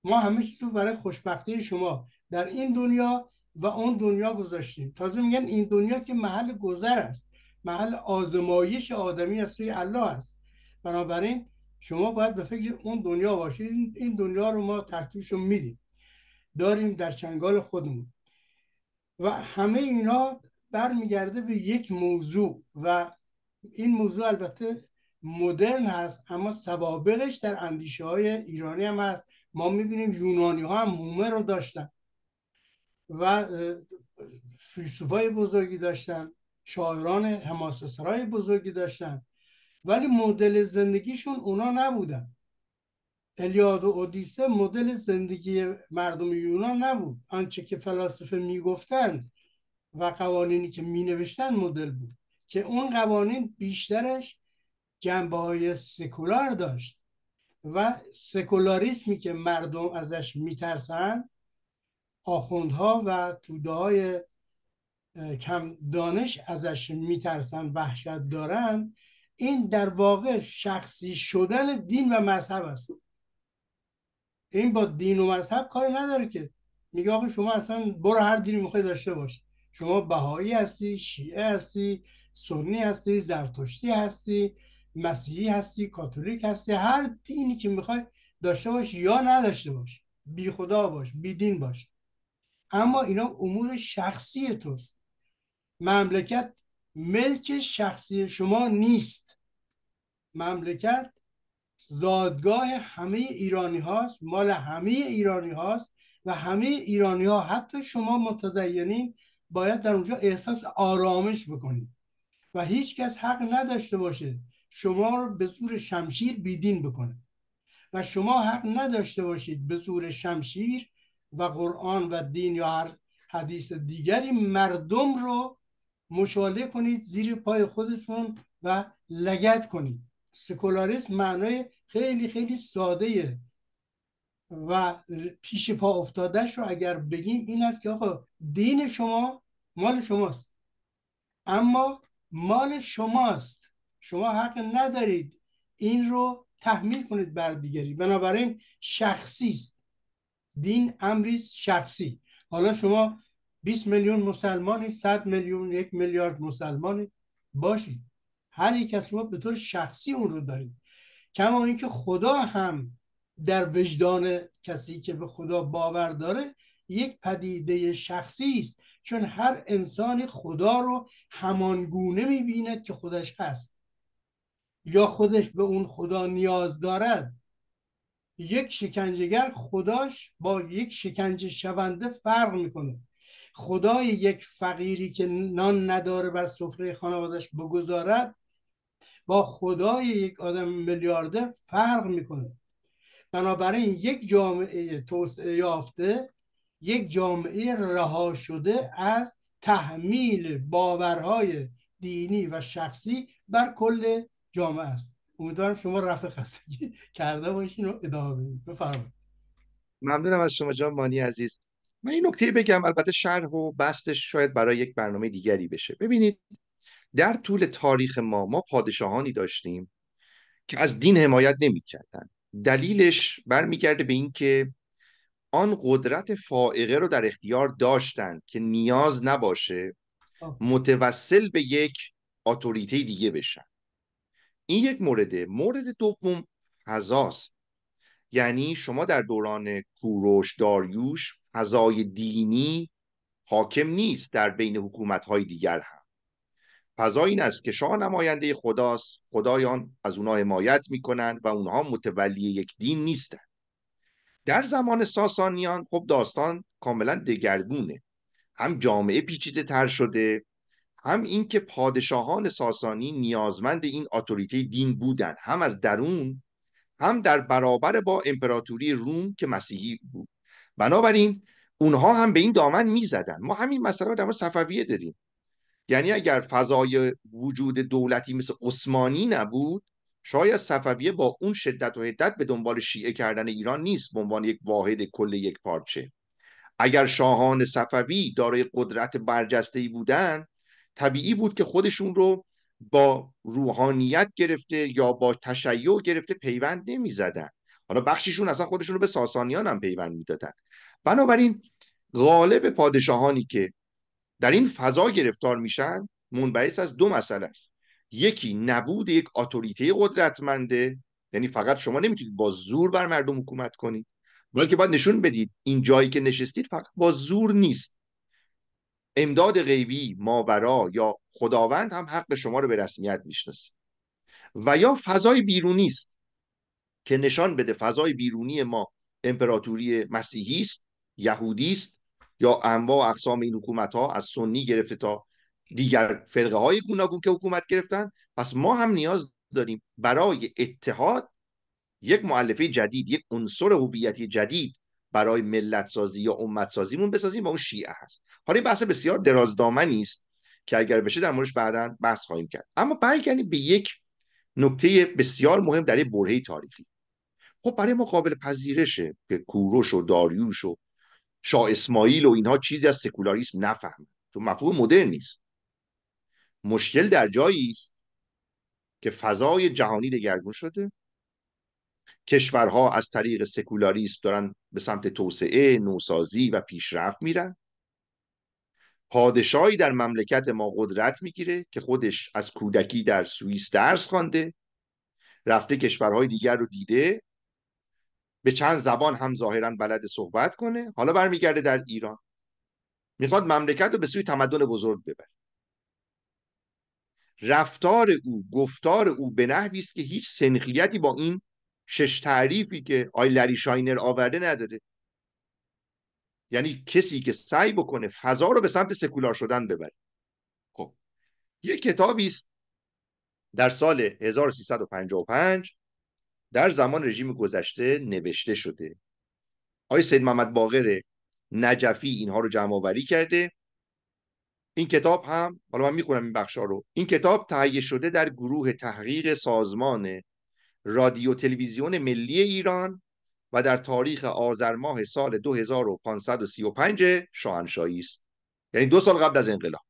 ما همه چیز رو برای خوشبختی شما در این دنیا و اون دنیا گذاشتیم تازه میگن این دنیا که محل گذر است محل آزمایش آدمی از سوی الله است بنابراین شما باید به فکر اون دنیا باشید این دنیا رو ما ترتیبش رو میدیم داریم در چنگال خودمون و همه اینا برمیگرده به یک موضوع و این موضوع البته مدرن هست اما سوابقش در اندیشه های ایرانی هم هست ما میبینیم یونانی ها هم مومه رو داشتن و فیلسوفای بزرگی داشتن شاعران سرای بزرگی داشتن ولی مدل زندگیشون اونا نبودن الیاد و اودیسه مدل زندگی مردم یونان نبود آنچه که فلاسفه میگفتند و قوانینی که مینوشتن مدل بود که اون قوانین بیشترش جنبه های سکولار داشت و سکولاریسمی که مردم ازش میترسن آخوندها و توده های کم دانش ازش میترسن وحشت دارن این در واقع شخصی شدن دین و مذهب است این با دین و مذهب کاری نداره که میگه آقا شما اصلا برو هر دینی میخوای داشته باش شما بهایی هستی شیعه هستی سنی هستی زرتشتی هستی مسیحی هستی کاتولیک هستی هر دینی که میخوای داشته باش یا نداشته باش بی خدا باش بی دین باش اما اینا امور شخصی توست مملکت ملک شخصی شما نیست مملکت زادگاه همه ایرانی هاست مال همه ایرانی هاست و همه ایرانی ها حتی شما متدینین باید در اونجا احساس آرامش بکنید و هیچ کس حق نداشته باشه شما رو به زور شمشیر بیدین بکنه و شما حق نداشته باشید به زور شمشیر و قرآن و دین یا هر حدیث دیگری مردم رو مشاله کنید زیر پای خودتون و لگت کنید سکولاریسم معنای خیلی خیلی ساده و پیش پا افتادش رو اگر بگیم این است که آقا دین شما مال شماست اما مال شماست شما حق ندارید این رو تحمیل کنید بر دیگری بنابراین شخصی است دین امری شخصی حالا شما 20 میلیون مسلمانی 100 میلیون یک میلیارد مسلمانی باشید هر یک از شما به طور شخصی اون رو دارید کما اینکه خدا هم در وجدان کسی که به خدا باور داره یک پدیده شخصی است چون هر انسانی خدا رو همانگونه میبیند که خودش هست یا خودش به اون خدا نیاز دارد یک شکنجهگر خداش با یک شکنجه شونده فرق میکنه خدای یک فقیری که نان نداره بر سفره خانوادش بگذارد با خدای یک آدم میلیارده فرق میکنه بنابراین یک جامعه توسعه یافته یک جامعه رها شده از تحمیل باورهای دینی و شخصی بر کل جامعه است امیدوارم شما رفع خستگی کرده باشین و ادامه بدید بفرمایید ممنونم از شما جان مانی عزیز من این نکته بگم البته شرح و بستش شاید برای یک برنامه دیگری بشه ببینید در طول تاریخ ما ما پادشاهانی داشتیم که از دین حمایت نمیکردند. دلیلش برمیگرده به اینکه آن قدرت فائقه رو در اختیار داشتند که نیاز نباشه متوسل به یک اتوریته دیگه بشن این یک مورده مورد دوم فضاست یعنی شما در دوران کوروش داریوش فضای دینی حاکم نیست در بین حکومت‌های دیگر هم فضا این است که شاه نماینده خداست خدایان از اونها حمایت میکنند و اونها متولی یک دین نیستند در زمان ساسانیان خب داستان کاملا دگرگونه هم جامعه پیچیده تر شده هم اینکه پادشاهان ساسانی نیازمند این اتوریته دین بودند هم از درون هم در برابر با امپراتوری روم که مسیحی بود بنابراین اونها هم به این دامن زدن ما همین مسئله در صفویه داریم یعنی اگر فضای وجود دولتی مثل عثمانی نبود شاید صفویه با اون شدت و حدت به دنبال شیعه کردن ایران نیست به عنوان یک واحد کل یک پارچه اگر شاهان صفوی دارای قدرت برجسته ای بودند طبیعی بود که خودشون رو با روحانیت گرفته یا با تشیع گرفته پیوند نمی زدن. حالا بخشیشون اصلا خودشون رو به ساسانیان هم پیوند میدادن بنابراین غالب پادشاهانی که در این فضا گرفتار میشن منبعث از دو مسئله است یکی نبود یک اتوریته قدرتمنده یعنی فقط شما نمیتونید با زور بر مردم حکومت کنید بلکه باید نشون بدید این جایی که نشستید فقط با زور نیست امداد غیبی ماورا یا خداوند هم حق شما رو به رسمیت میشناسه و یا فضای بیرونی است که نشان بده فضای بیرونی ما امپراتوری مسیحی است یهودی است یا انواع و اقسام این حکومت ها از سنی گرفته تا دیگر فرقه های گوناگون که حکومت گرفتن پس ما هم نیاز داریم برای اتحاد یک معلفه جدید یک عنصر هویتی جدید برای ملت سازی یا امت سازیمون بسازیم و اون شیعه هست حالا این بحث بسیار درازدامنی است که اگر بشه در موردش بعدا بحث خواهیم کرد اما برگردیم به یک نکته بسیار مهم در یک برهه تاریخی خب برای ما قابل پذیرشه که کوروش و داریوش و شاه اسماعیل و اینها چیزی از سکولاریسم نفهمن چون مفهوم مدرن نیست مشکل در جایی است که فضای جهانی دگرگون شده کشورها از طریق سکولاریسم دارن به سمت توسعه نوسازی و پیشرفت میرن پادشاهی در مملکت ما قدرت میگیره که خودش از کودکی در سوئیس درس خوانده رفته کشورهای دیگر رو دیده به چند زبان هم ظاهرا بلد صحبت کنه حالا برمیگرده در ایران میخواد مملکت رو به سوی تمدن بزرگ ببره رفتار او گفتار او به نحوی است که هیچ سنخیتی با این شش تعریفی که لری شاینر آورده نداره یعنی کسی که سعی بکنه فضا رو به سمت سکولار شدن ببره خب یه کتابی است در سال 1355 در زمان رژیم گذشته نوشته شده آی سید محمد باقر نجفی اینها رو جمع آوری کرده این کتاب هم حالا من میخونم این بخشا رو این کتاب تهیه شده در گروه تحقیق سازمان رادیو تلویزیون ملی ایران و در تاریخ آذر ماه سال 2535 شاهنشاهی است یعنی دو سال قبل از انقلاب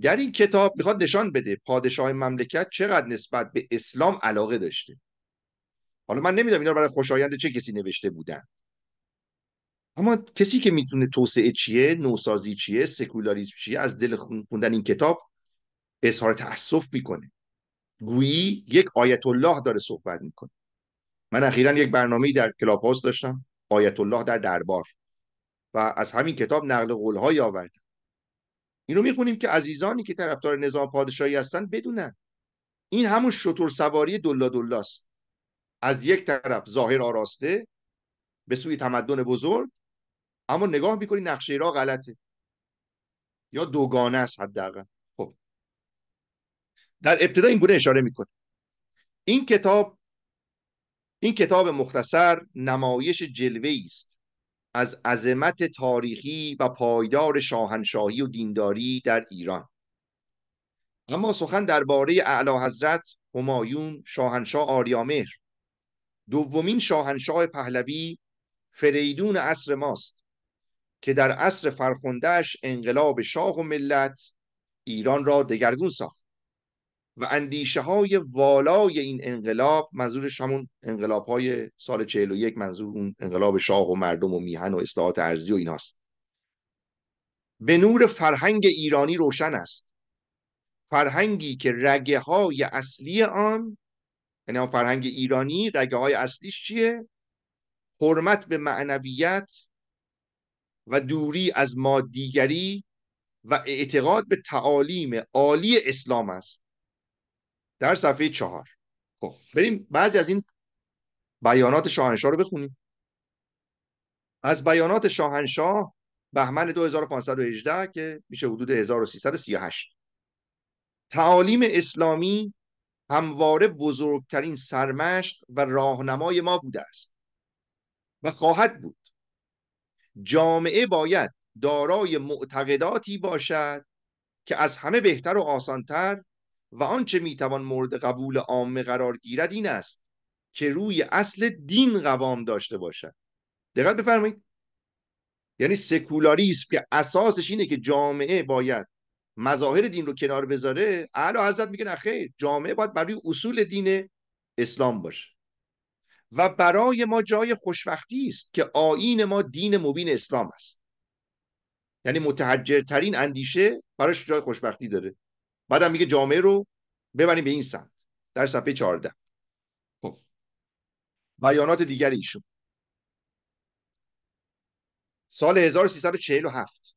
در این کتاب میخواد نشان بده پادشاه مملکت چقدر نسبت به اسلام علاقه داشته حالا من نمیدونم اینا برای خوشایند چه کسی نوشته بودن اما کسی که میتونه توسعه چیه نوسازی چیه سکولاریسم چیه از دل خوندن این کتاب اظهار تاسف میکنه گویی یک آیت الله داره صحبت میکنه من اخیرا یک برنامه در کلاب داشتم آیت الله در دربار و از همین کتاب نقل قول های این اینو میخونیم که عزیزانی که طرفدار نظام پادشاهی هستن بدونن این همون شطور سواری دلا دلاست از یک طرف ظاهر آراسته به سوی تمدن بزرگ اما نگاه میکنی نقشه را غلطه یا دوگانه است حداقل در ابتدا این گونه اشاره میکنه این کتاب این کتاب مختصر نمایش جلوه است از عظمت تاریخی و پایدار شاهنشاهی و دینداری در ایران اما سخن درباره اعلی حضرت همایون شاهنشاه آریامهر دومین شاهنشاه پهلوی فریدون عصر ماست که در عصر فرخندهش انقلاب شاه و ملت ایران را دگرگون ساخت و اندیشه های والای این انقلاب منظورش همون انقلاب های سال 41 منظور اون انقلاب شاه و مردم و میهن و اصلاحات ارزی و ایناست به نور فرهنگ ایرانی روشن است فرهنگی که رگه های اصلی آن یعنی آن فرهنگ ایرانی رگه های اصلیش چیه؟ حرمت به معنویت و دوری از مادیگری و اعتقاد به تعالیم عالی اسلام است در صفحه چهار خب بریم بعضی از این بیانات شاهنشاه رو بخونیم از بیانات شاهنشاه بهمن 2518 که میشه حدود 1338 تعالیم اسلامی همواره بزرگترین سرمشت و راهنمای ما بوده است و خواهد بود جامعه باید دارای معتقداتی باشد که از همه بهتر و آسانتر و آنچه میتوان مورد قبول عامه قرار گیرد این است که روی اصل دین قوام داشته باشد دقت بفرمایید یعنی سکولاریسم که اساسش اینه که جامعه باید مظاهر دین رو کنار بذاره اعلی حضرت میگه نخیر جامعه باید برای اصول دین اسلام باشه و برای ما جای خوشبختی است که آیین ما دین مبین اسلام است یعنی متحجرترین اندیشه براش جای خوشبختی داره بعدم میگه جامعه رو ببریم به این سمت در صفحه 14 خب. بیانات دیگر ایشون سال 1347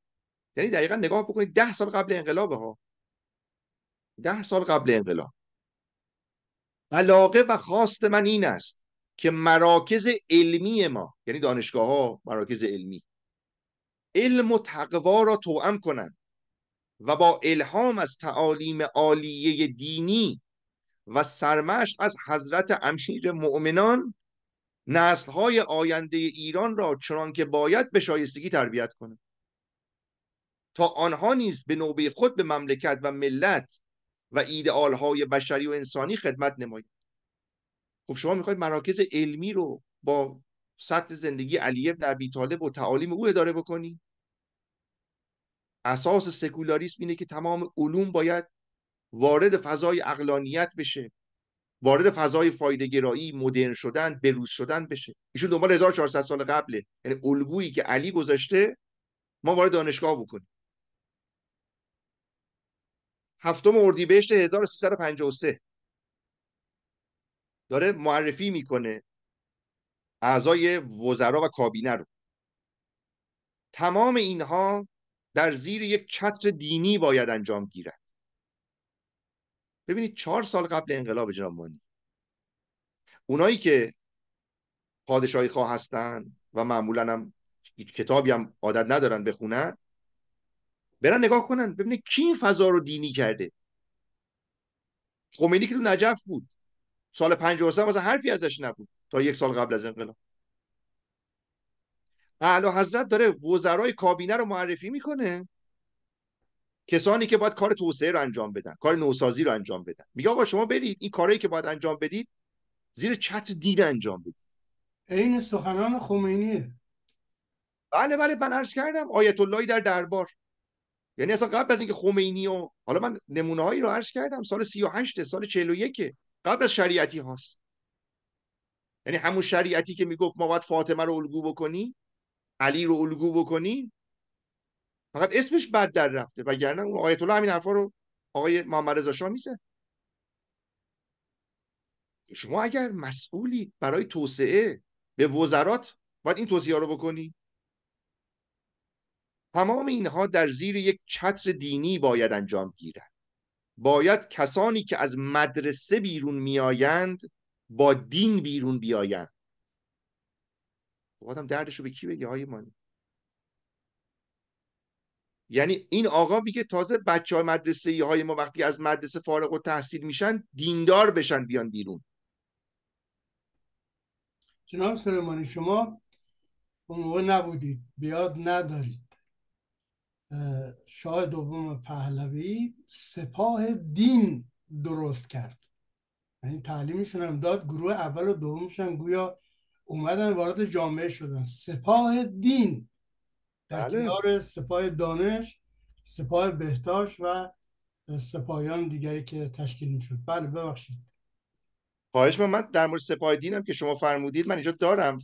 یعنی دقیقا نگاه بکنید ده سال قبل انقلاب ها ده سال قبل انقلاب علاقه و خواست من این است که مراکز علمی ما یعنی دانشگاه ها مراکز علمی علم و تقوا را توأم کنند و با الهام از تعالیم عالیه دینی و سرمشق از حضرت امیر مؤمنان نسلهای آینده ایران را چنان که باید به شایستگی تربیت کنه تا آنها نیز به نوبه خود به مملکت و ملت و های بشری و انسانی خدمت نمایند خب شما میخواید مراکز علمی رو با سطح زندگی علیه ابن ابی طالب و تعالیم او اداره بکنی اساس سکولاریسم اینه که تمام علوم باید وارد فضای اقلانیت بشه وارد فضای فایدهگرایی مدرن شدن بروز شدن بشه ایشون دنبال 1400 سال قبله یعنی الگویی که علی گذاشته ما وارد دانشگاه بکنیم هفتم اردیبهشت 1353 داره معرفی میکنه اعضای وزرا و کابینه رو تمام اینها در زیر یک چتر دینی باید انجام گیرد ببینید چهار سال قبل انقلاب جناب مانی اونایی که پادشاهی خواه هستن و معمولا هم کتابی هم عادت ندارن بخونن برن نگاه کنن ببینید کی این فضا رو دینی کرده خمینی که تو نجف بود سال 53 مثلا حرفی ازش نبود تا یک سال قبل از انقلاب اعلی حضرت داره وزرای کابینه رو معرفی میکنه کسانی که باید کار توسعه رو انجام بدن کار نوسازی رو انجام بدن میگه آقا شما برید این کارهایی که باید انجام بدید زیر چتر دین انجام بدید عین سخنان خمینیه بله بله من عرض کردم آیت اللهی در دربار یعنی اصلا قبل از اینکه خمینی و حالا من نمونه هایی رو عرض کردم سال 38 سال 41 قبل از شریعتی هاست یعنی همون شریعتی که میگفت ما باید فاطمه رو الگو بکنی علی رو الگو بکنین فقط اسمش بد در رفته وگرنه اون آیت الله همین حرفا رو آقای محمد رضا شاه میزه شما اگر مسئولی برای توسعه به وزرات باید این توصیه رو بکنی تمام اینها در زیر یک چتر دینی باید انجام گیرد باید کسانی که از مدرسه بیرون میآیند با دین بیرون بیایند خب آدم دردش رو به کی بگه های مانی یعنی این آقا میگه تازه بچه های مدرسه های ما وقتی از مدرسه فارغ و تحصیل میشن دیندار بشن بیان بیرون جناب سلمانی شما اون موقع نبودید بیاد ندارید شاه دوم پهلوی سپاه دین درست کرد یعنی تعلیمشون هم داد گروه اول و دومشون گویا اومدن وارد جامعه شدن سپاه دین در بله. کنار سپاه دانش سپاه بهداشت و سپاهیان دیگری که تشکیل شد بله ببخشید خواهش من در مورد سپاه دینم که شما فرمودید من اینجا دارم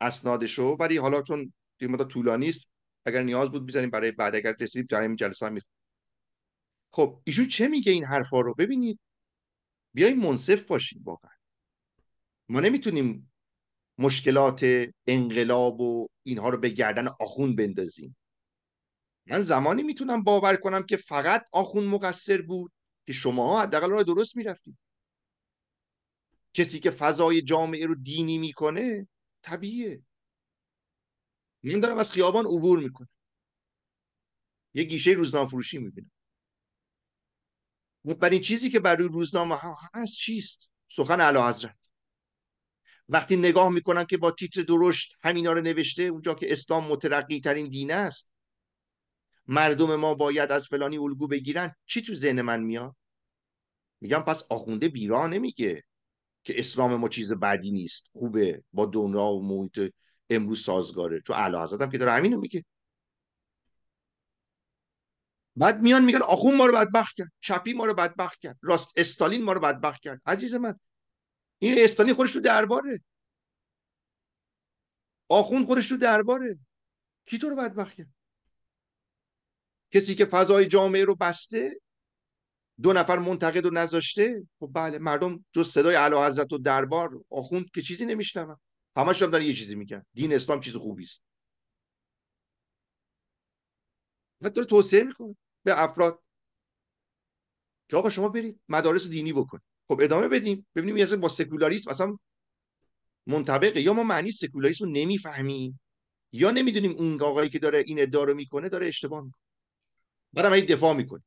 اسنادشو ولی حالا چون دیگه مدت طولانی است اگر نیاز بود بزنیم برای بعد اگر رسیدیم در این جلسه می خب ایشون چه میگه این حرفا رو ببینید بیای منصف باشید واقعا ما نمیتونیم مشکلات انقلاب و اینها رو به گردن آخون بندازیم من زمانی میتونم باور کنم که فقط آخون مقصر بود که شماها حداقل راه درست میرفتید کسی که فضای جامعه رو دینی میکنه طبیعیه من دارم از خیابان عبور میکنه یه گیشه روزنامه فروشی میبینم خب بر این چیزی که برای روزنامه ها هست چیست سخن اعلی حضرت وقتی نگاه میکنن که با تیتر درشت همینا رو نوشته اونجا که اسلام مترقی ترین دین است مردم ما باید از فلانی الگو بگیرن چی تو ذهن من میاد میگم پس آخونده بیرا نمیگه که اسلام ما چیز بدی نیست خوبه با دنیا و محیط امروز سازگاره چون اعلی حضرت هم که داره همینو میگه بعد میان میگن آخون ما رو بدبخت کرد چپی ما رو بدبخت کرد راست استالین ما رو بدبخت کرد عزیز من این استانی خودش تو درباره آخون خودش تو درباره کی تو رو بدبخت کرد کسی که فضای جامعه رو بسته دو نفر منتقد رو نذاشته خب بله مردم جز صدای اعلی حضرت و دربار آخوند که چیزی نمیشنون همش هم دارن یه چیزی میگن دین اسلام چیز خوبی است داره توسعه میکنه به افراد که آقا شما برید مدارس دینی بکنید خب ادامه بدیم ببینیم یه با سکولاریسم اصلا منطبقه یا ما معنی سکولاریسم رو نمیفهمیم یا نمیدونیم اون آقایی که داره این ادعا رو میکنه داره اشتباه میکنه برام این دفاع میکنه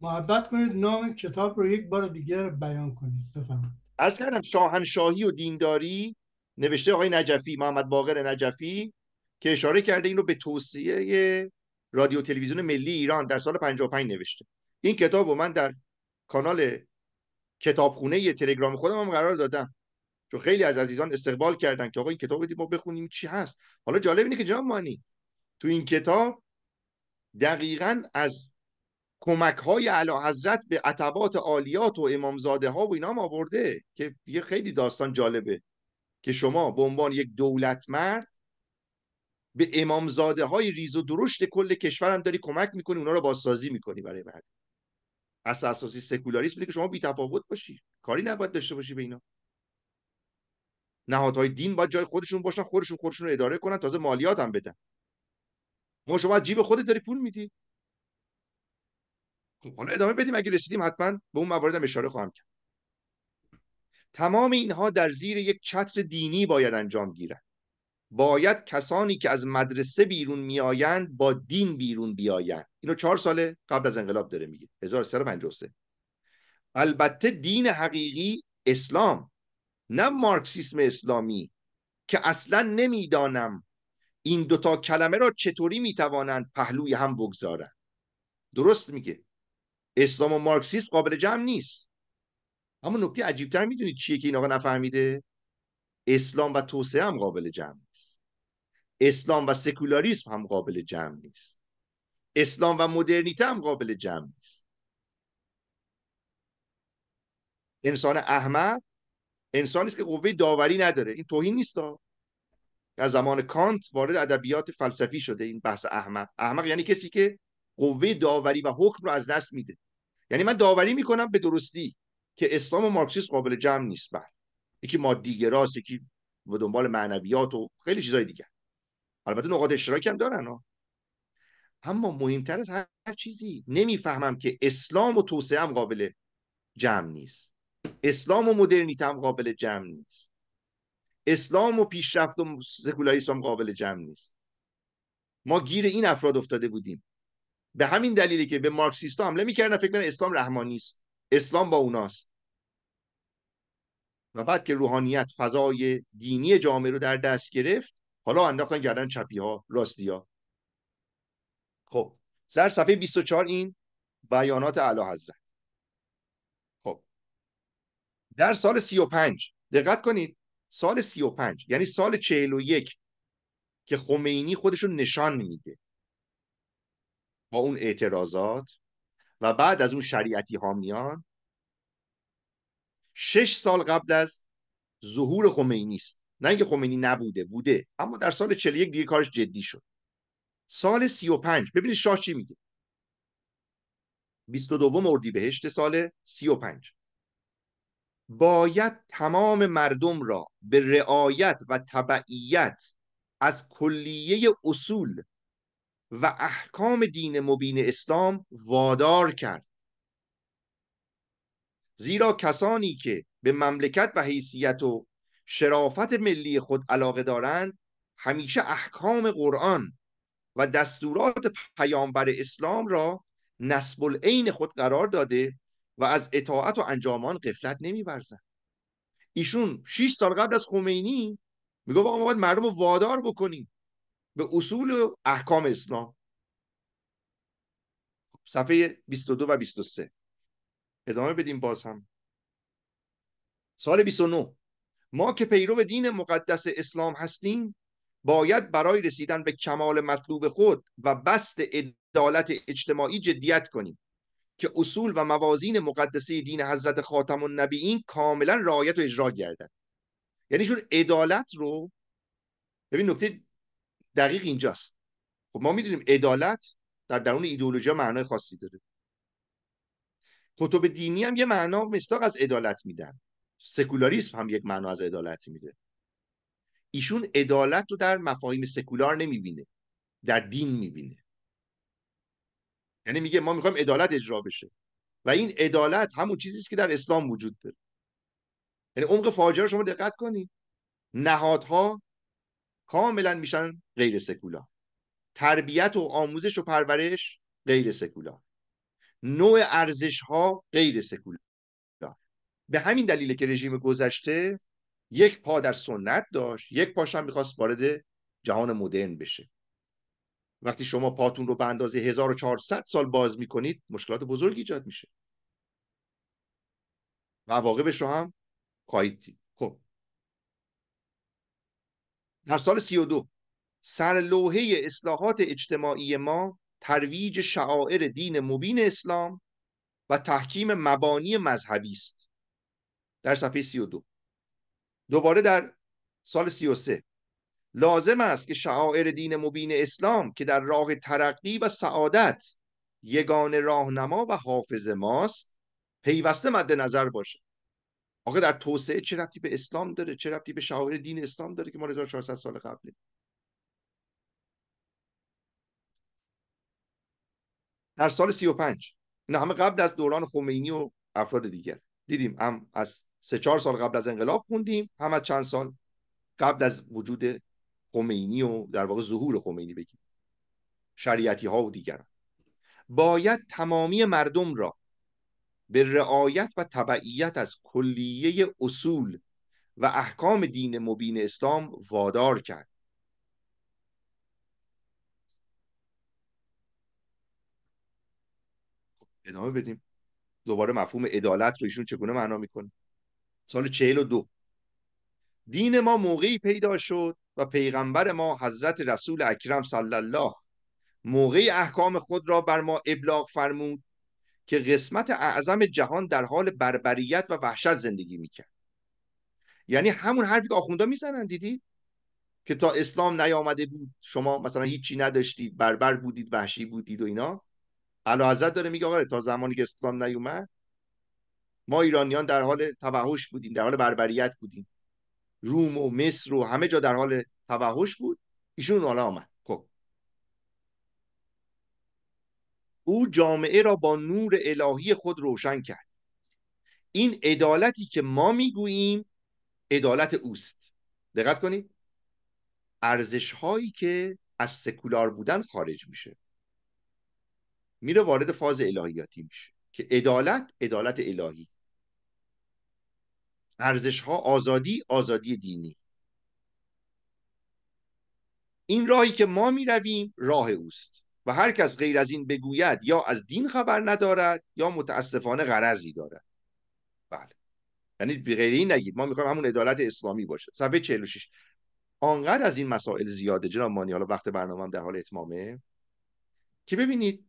محبت کنید نام کتاب رو یک بار دیگر بیان کنید بفهمید عرض کردم شاهنشاهی و دینداری نوشته آقای نجفی محمد باقر نجفی که اشاره کرده این رو به توصیه رادیو تلویزیون ملی ایران در سال 55 نوشته این کتاب من در کانال کتابخونه تلگرام خودم هم قرار دادم چون خیلی از عزیزان استقبال کردن که آقا این کتاب بدید ما بخونیم چی هست حالا جالب اینه که جناب مانی تو این کتاب دقیقا از کمک های علا حضرت به عتبات عالیات و امامزاده ها و اینا هم آورده که یه خیلی داستان جالبه که شما به عنوان یک دولت مرد به امامزاده های ریز و درشت کل کشورم داری کمک میکنی اونا رو بازسازی میکنی برای مردم اصل اساسی سکولاریسم اینه که شما بی باشی کاری نباید داشته باشی به اینا نهادهای دین باید جای خودشون باشن خودشون خودشون رو اداره کنن تازه مالیات هم بدن ما شما جیب خودت داری پول میدی خب، حالا ادامه بدیم اگه رسیدیم حتما به اون موارد هم اشاره خواهم کرد تمام اینها در زیر یک چتر دینی باید انجام گیرد باید کسانی که از مدرسه بیرون میآیند با دین بیرون بیایند اینو چهار سال قبل از انقلاب داره میگه 1353 البته دین حقیقی اسلام نه مارکسیسم اسلامی که اصلا نمیدانم این دوتا کلمه را چطوری میتوانند پهلوی هم بگذارند درست میگه اسلام و مارکسیسم قابل جمع نیست اما نکته عجیبتر میدونید چیه که این آقا نفهمیده اسلام و توسعه هم قابل جمع نیست اسلام و سکولاریسم هم قابل جمع نیست اسلام و مدرنیته هم قابل جمع نیست انسان احمد انسانی است که قوه داوری نداره این توهین نیست در زمان کانت وارد ادبیات فلسفی شده این بحث احمق احمق یعنی کسی که قوه داوری و حکم رو از دست میده یعنی من داوری میکنم به درستی که اسلام و مارکسیسم قابل جمع نیست بله. یکی مادیگراست یکی به دنبال معنویات و خیلی چیزهای دیگه البته نقاط اشتراک هم دارن ها اما مهمتر از هر چیزی نمیفهمم که اسلام و توسعه هم قابل جمع نیست اسلام و مدرنیته هم قابل جمع نیست اسلام و پیشرفت و سکولاریسم هم قابل جمع نیست ما گیر این افراد افتاده بودیم به همین دلیلی که به مارکسیستا حمله میکردن فکر کنن اسلام رحمانی است اسلام با اوناست و بعد که روحانیت فضای دینی جامعه رو در دست گرفت حالا انداختن گردن چپی ها راستی ها خب در صفحه 24 این بیانات اعلی حضرت خب در سال 35 دقت کنید سال 35 یعنی سال 41 که خمینی خودشون نشان میده با اون اعتراضات و بعد از اون شریعتی ها میان شش سال قبل از ظهور خمینی است نه اینکه خمینی نبوده بوده اما در سال 41 دیگه کارش جدی شد سال 35 ببینید شاه چی میگه 22 اردیبهشت سال 35 باید تمام مردم را به رعایت و تبعیت از کلیه اصول و احکام دین مبین اسلام وادار کرد زیرا کسانی که به مملکت و حیثیت و شرافت ملی خود علاقه دارند همیشه احکام قرآن و دستورات پیامبر اسلام را نسب العین خود قرار داده و از اطاعت و انجامان قفلت نمیورزند ایشون 6 سال قبل از خمینی میگفت آقا ما باید مردم رو وادار بکنیم به اصول و احکام اسلام خب، صفحه 22 و 23 ادامه بدیم باز هم سال 29 ما که پیرو دین مقدس اسلام هستیم باید برای رسیدن به کمال مطلوب خود و بست عدالت اجتماعی جدیت کنیم که اصول و موازین مقدسه دین حضرت خاتم این کاملا رعایت و اجرا گردد یعنی چون عدالت رو ببین نکته دقیق اینجاست خب ما میدونیم عدالت در درون ایدولوژی معنای خاصی داره کتب دینی هم یه معنا مستاق از عدالت میدن سکولاریسم هم یک معنا از عدالت میده ایشون عدالت رو در مفاهیم سکولار نمیبینه در دین میبینه یعنی میگه ما میخوایم عدالت اجرا بشه و این عدالت همون چیزی است که در اسلام وجود داره یعنی عمق فاجعه رو شما دقت کنید نهادها کاملا میشن غیر سکولار تربیت و آموزش و پرورش غیر سکولار نوع ارزش ها غیر سکولار به همین دلیل که رژیم گذشته یک پا در سنت داشت یک پاش هم میخواست وارد جهان مدرن بشه وقتی شما پاتون رو به اندازه 1400 سال باز میکنید مشکلات بزرگی ایجاد میشه و عواقبش رو هم خواهید دید خب در سال 32 لوحه اصلاحات اجتماعی ما ترویج شعائر دین مبین اسلام و تحکیم مبانی مذهبی است در صفحه 32 دوباره در سال 33 لازم است که شعائر دین مبین اسلام که در راه ترقی و سعادت یگان راهنما و حافظ ماست پیوسته مد نظر باشه آقا در توسعه چه ربطی به اسلام داره چه ربطی به شعائر دین اسلام داره که ما 1400 سال قبله در سال 35 اینا همه قبل از دوران خمینی و افراد دیگر دیدیم هم از سه چهار سال قبل از انقلاب خوندیم هم از چند سال قبل از وجود خمینی و در واقع ظهور خمینی بگیم شریعتی ها و دیگران باید تمامی مردم را به رعایت و تبعیت از کلیه اصول و احکام دین مبین اسلام وادار کرد ادامه بدیم دوباره مفهوم عدالت رو ایشون چگونه معنا میکنه سال چهل دین ما موقعی پیدا شد و پیغمبر ما حضرت رسول اکرم صلی الله موقعی احکام خود را بر ما ابلاغ فرمود که قسمت اعظم جهان در حال بربریت و وحشت زندگی میکرد یعنی همون حرفی که آخوندا میزنن دیدی که تا اسلام نیامده بود شما مثلا هیچی نداشتید بربر بودید وحشی بودید و اینا حضرت داره میگه آقا تا زمانی که اسلام نیومد ما ایرانیان در حال توحش بودیم در حال بربریت بودیم روم و مصر و همه جا در حال توحش بود ایشون حالا آمد خب او جامعه را با نور الهی خود روشن کرد این عدالتی که ما میگوییم عدالت اوست دقت کنید ارزش هایی که از سکولار بودن خارج میشه میره وارد فاز الهیاتی میشه که عدالت عدالت الهی ارزش ها آزادی آزادی دینی این راهی که ما میرویم راه اوست و هر کس غیر از این بگوید یا از دین خبر ندارد یا متاسفانه غرضی دارد بله یعنی غیر این نگید ما میخوایم همون عدالت اسلامی باشه صفحه 46 آنقدر از این مسائل زیاده جناب مانی حالا وقت برنامه در حال اتمامه که ببینید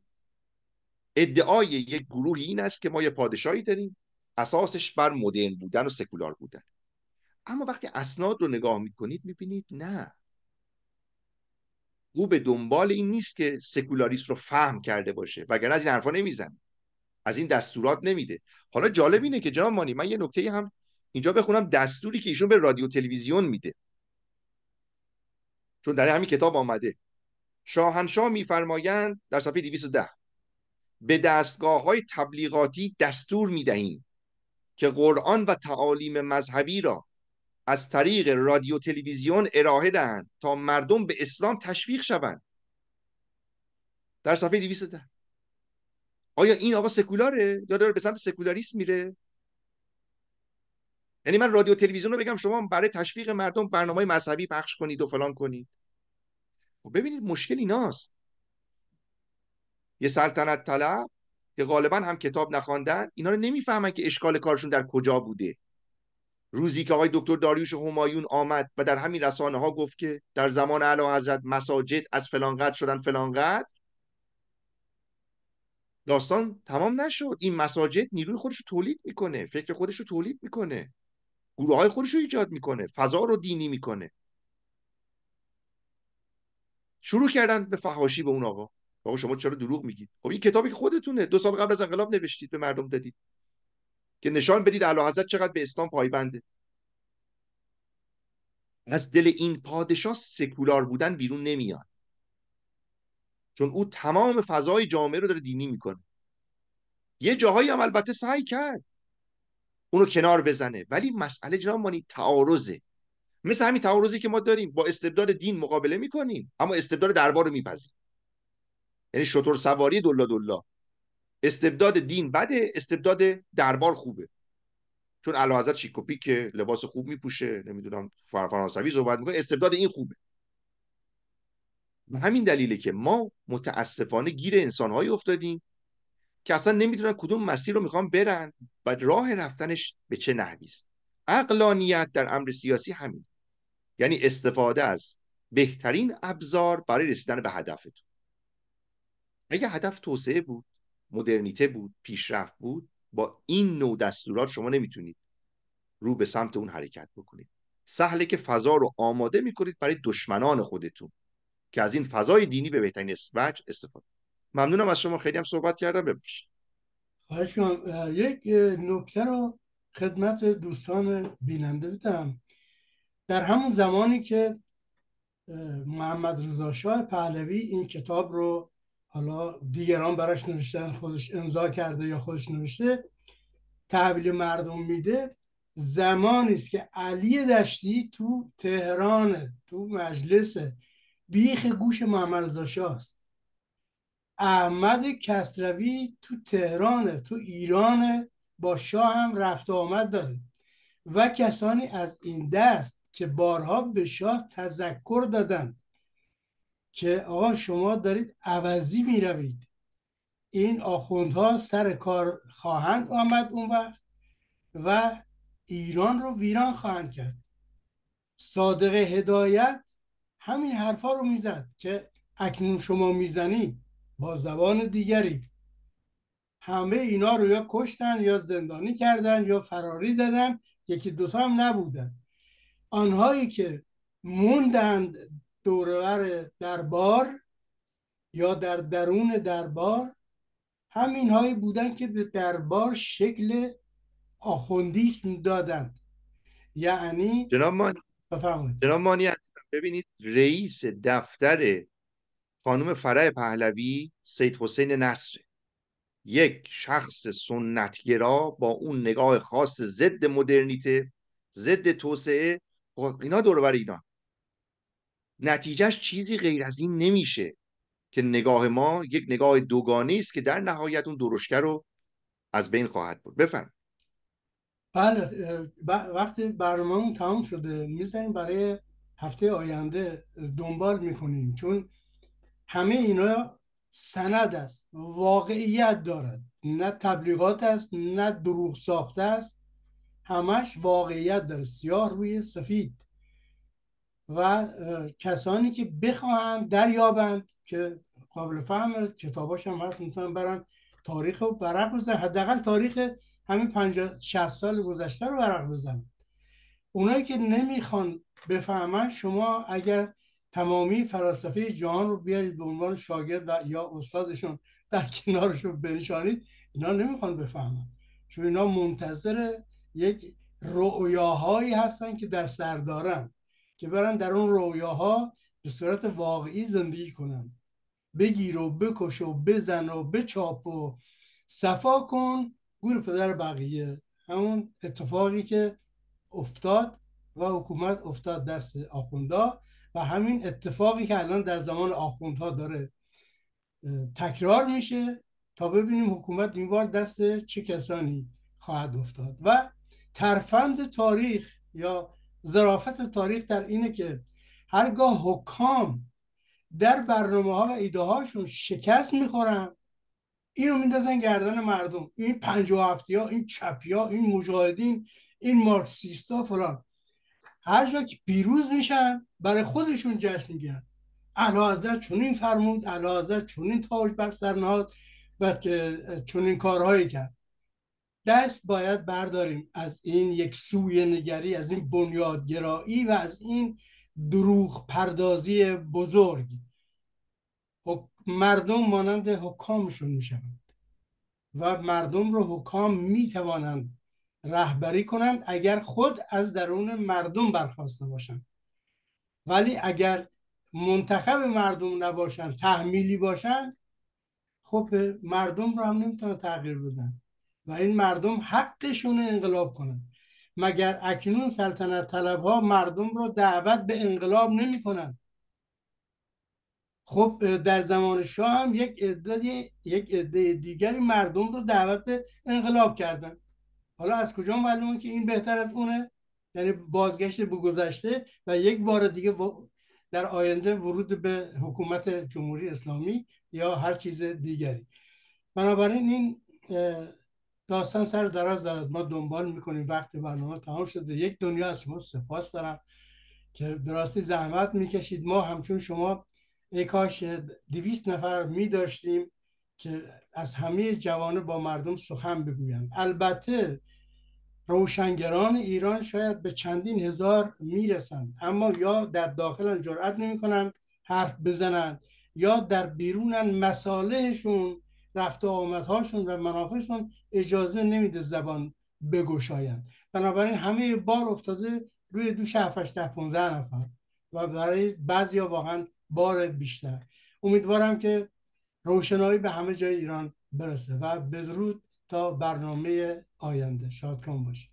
ادعای یک گروهی این است که ما یه پادشاهی داریم اساسش بر مدرن بودن و سکولار بودن اما وقتی اسناد رو نگاه میکنید میبینید نه او به دنبال این نیست که سکولاریسم رو فهم کرده باشه وگرنه از این حرفا نمیزنه از این دستورات نمیده حالا جالب اینه که جناب مانی من یه نکته هم اینجا بخونم دستوری که ایشون به رادیو تلویزیون میده چون در همین کتاب آمده شاهنشاه میفرمایند در صفحه 210 به دستگاه های تبلیغاتی دستور می دهیم که قرآن و تعالیم مذهبی را از طریق رادیو تلویزیون ارائه دهند تا مردم به اسلام تشویق شوند در صفحه 210 آیا این آقا سکولاره یا داره به سمت سکولاریسم میره یعنی من رادیو تلویزیون رو بگم شما برای تشویق مردم برنامه مذهبی پخش کنید و فلان کنید خب ببینید مشکل ایناست یه سلطنت طلب که غالبا هم کتاب نخواندن اینا رو نمیفهمن که اشکال کارشون در کجا بوده روزی که آقای دکتر داریوش همایون آمد و در همین رسانه ها گفت که در زمان اعلی حضرت مساجد از فلان شدن فلان داستان تمام نشد این مساجد نیروی خودش رو تولید میکنه فکر خودش رو تولید میکنه گروه های خودش رو ایجاد میکنه فضا رو دینی میکنه شروع کردن به فحاشی به اون آقا آقا شما چرا دروغ میگید خب این کتابی که خودتونه دو سال قبل از انقلاب نوشتید به مردم دادید که نشان بدید اعلی حضرت چقدر به اسلام پایبنده از دل این پادشاه سکولار بودن بیرون نمیاد چون او تمام فضای جامعه رو داره دینی میکنه یه جاهایی هم البته سعی کرد اونو کنار بزنه ولی مسئله جناب مانی تعارضه مثل همین تعارضی که ما داریم با استبداد دین مقابله میکنیم اما استبداد دربار رو میپذیریم یعنی شطور سواری دلا دلا استبداد دین بده استبداد دربار خوبه چون حضرت شیکوپی که لباس خوب میپوشه نمیدونم فرانسوی صحبت میکنه استبداد این خوبه همین دلیله که ما متاسفانه گیر انسانهایی افتادیم که اصلا نمیدونن کدوم مسیر رو میخوان برن و راه رفتنش به چه نحوی است اقلانیت در امر سیاسی همین یعنی استفاده از بهترین ابزار برای رسیدن به هدفتون اگه هدف توسعه بود مدرنیته بود پیشرفت بود با این نوع دستورات شما نمیتونید رو به سمت اون حرکت بکنید سهله که فضا رو آماده میکنید برای دشمنان خودتون که از این فضای دینی به بهترین وجه استفاده ممنونم از شما خیلی هم صحبت کردم ببخشید خواهش یک نکته رو خدمت دوستان بیننده بدم در همون زمانی که محمد رضا شاه پهلوی این کتاب رو حالا دیگران براش نوشتن خودش امضا کرده یا خودش نوشته تحویل مردم میده زمانی است که علی دشتی تو تهران تو مجلس بیخ گوش محمد رضا است احمد کسروی تو تهران تو ایران با شاه هم رفت و آمد داره و کسانی از این دست که بارها به شاه تذکر دادند که آقا شما دارید عوضی روید این آخوندها سر کار خواهند آمد اون وقت و ایران رو ویران خواهند کرد صادق هدایت همین حرفا رو میزد که اکنون شما میزنید با زبان دیگری همه اینا رو یا کشتن یا زندانی کردن یا فراری دادن یکی دوتا هم نبودن آنهایی که موندند دورور دربار یا در درون دربار همین هایی بودن که به دربار شکل آخوندیسم دادند یعنی جناب مانی ببینید رئیس دفتر خانم فرع پهلوی سید حسین نصر یک شخص سنتگرا با اون نگاه خاص ضد مدرنیته ضد توسعه اینا دور بر اینا نتیجهش چیزی غیر از این نمیشه که نگاه ما یک نگاه دوگانه است که در نهایت اون درشکه رو از بین خواهد بود بفرم. بله وقت برنامه تمام شده میزنیم برای هفته آینده دنبال میکنیم چون همه اینا سند است واقعیت دارد نه تبلیغات است نه دروغ ساخته است همش واقعیت داره سیاه روی سفید و کسانی که بخواهند دریابند که قابل فهم کتاباش هم هست میتونن برن تاریخ و برق بزن حداقل تاریخ همین 50 60 سال گذشته رو ورق بزن اونایی که نمیخوان بفهمن شما اگر تمامی فلاسفه جهان رو بیارید به عنوان شاگرد و یا استادشون در کنارشون بنشانید اینا نمیخوان بفهمن چون اینا منتظر یک رؤیاهایی هستن که در سر دارن که برن در اون رویاها به صورت واقعی زندگی کنن بگیر و بکش و بزن و بچاپ و صفا کن گور پدر بقیه همون اتفاقی که افتاد و حکومت افتاد دست آخوندا و همین اتفاقی که الان در زمان آخوندها داره تکرار میشه تا ببینیم حکومت این بار دست چه کسانی خواهد افتاد و ترفند تاریخ یا ظرافت تاریخ در اینه که هرگاه حکام در برنامه ها و ایده هاشون شکست میخورن اینو میندازن گردن مردم این پنج و هفتی ها این چپیا، این مجاهدین این مارکسیست ها فلان هر جا که پیروز میشن برای خودشون جشن میگیرن چون این فرمود اعلی حضرت چنین تاج بر سر نهاد و این کارهایی کرد دست باید برداریم از این یک سوی نگری از این بنیادگرایی و از این دروغ پردازی بزرگ مردم مانند حکامشون می میشوند و مردم رو حکام می توانند رهبری کنند اگر خود از درون مردم برخواسته باشند ولی اگر منتخب مردم نباشند تحمیلی باشند خب مردم رو هم نمیتونن تغییر بدن و این مردم حقشون انقلاب کنن مگر اکنون سلطنت طلب ها مردم رو دعوت به انقلاب نمی کنن خب در زمان شاه هم یک عده یک دیگری مردم رو دعوت به انقلاب کردن حالا از کجا معلومه که این بهتر از اونه یعنی بازگشت به گذشته و یک بار دیگه در آینده ورود به حکومت جمهوری اسلامی یا هر چیز دیگری بنابراین این داستان سر دراز دارد ما دنبال میکنیم وقت برنامه تمام شده یک دنیا از شما سپاس دارم که براستی زحمت میکشید ما همچون شما ای کاش دویست نفر میداشتیم که از همه جوانه با مردم سخن بگویم البته روشنگران ایران شاید به چندین هزار میرسند اما یا در داخل جرأت نمیکنند حرف بزنند یا در بیرونن مسالهشون رفت و آمدهاشون و منافعشون اجازه نمیده زبان بگشایند بنابراین همه بار افتاده روی دوش 7 ده 15 نفر و برای ها واقعا بار بیشتر امیدوارم که روشنایی به همه جای ایران برسه و بدرود تا برنامه آینده شادکام باشید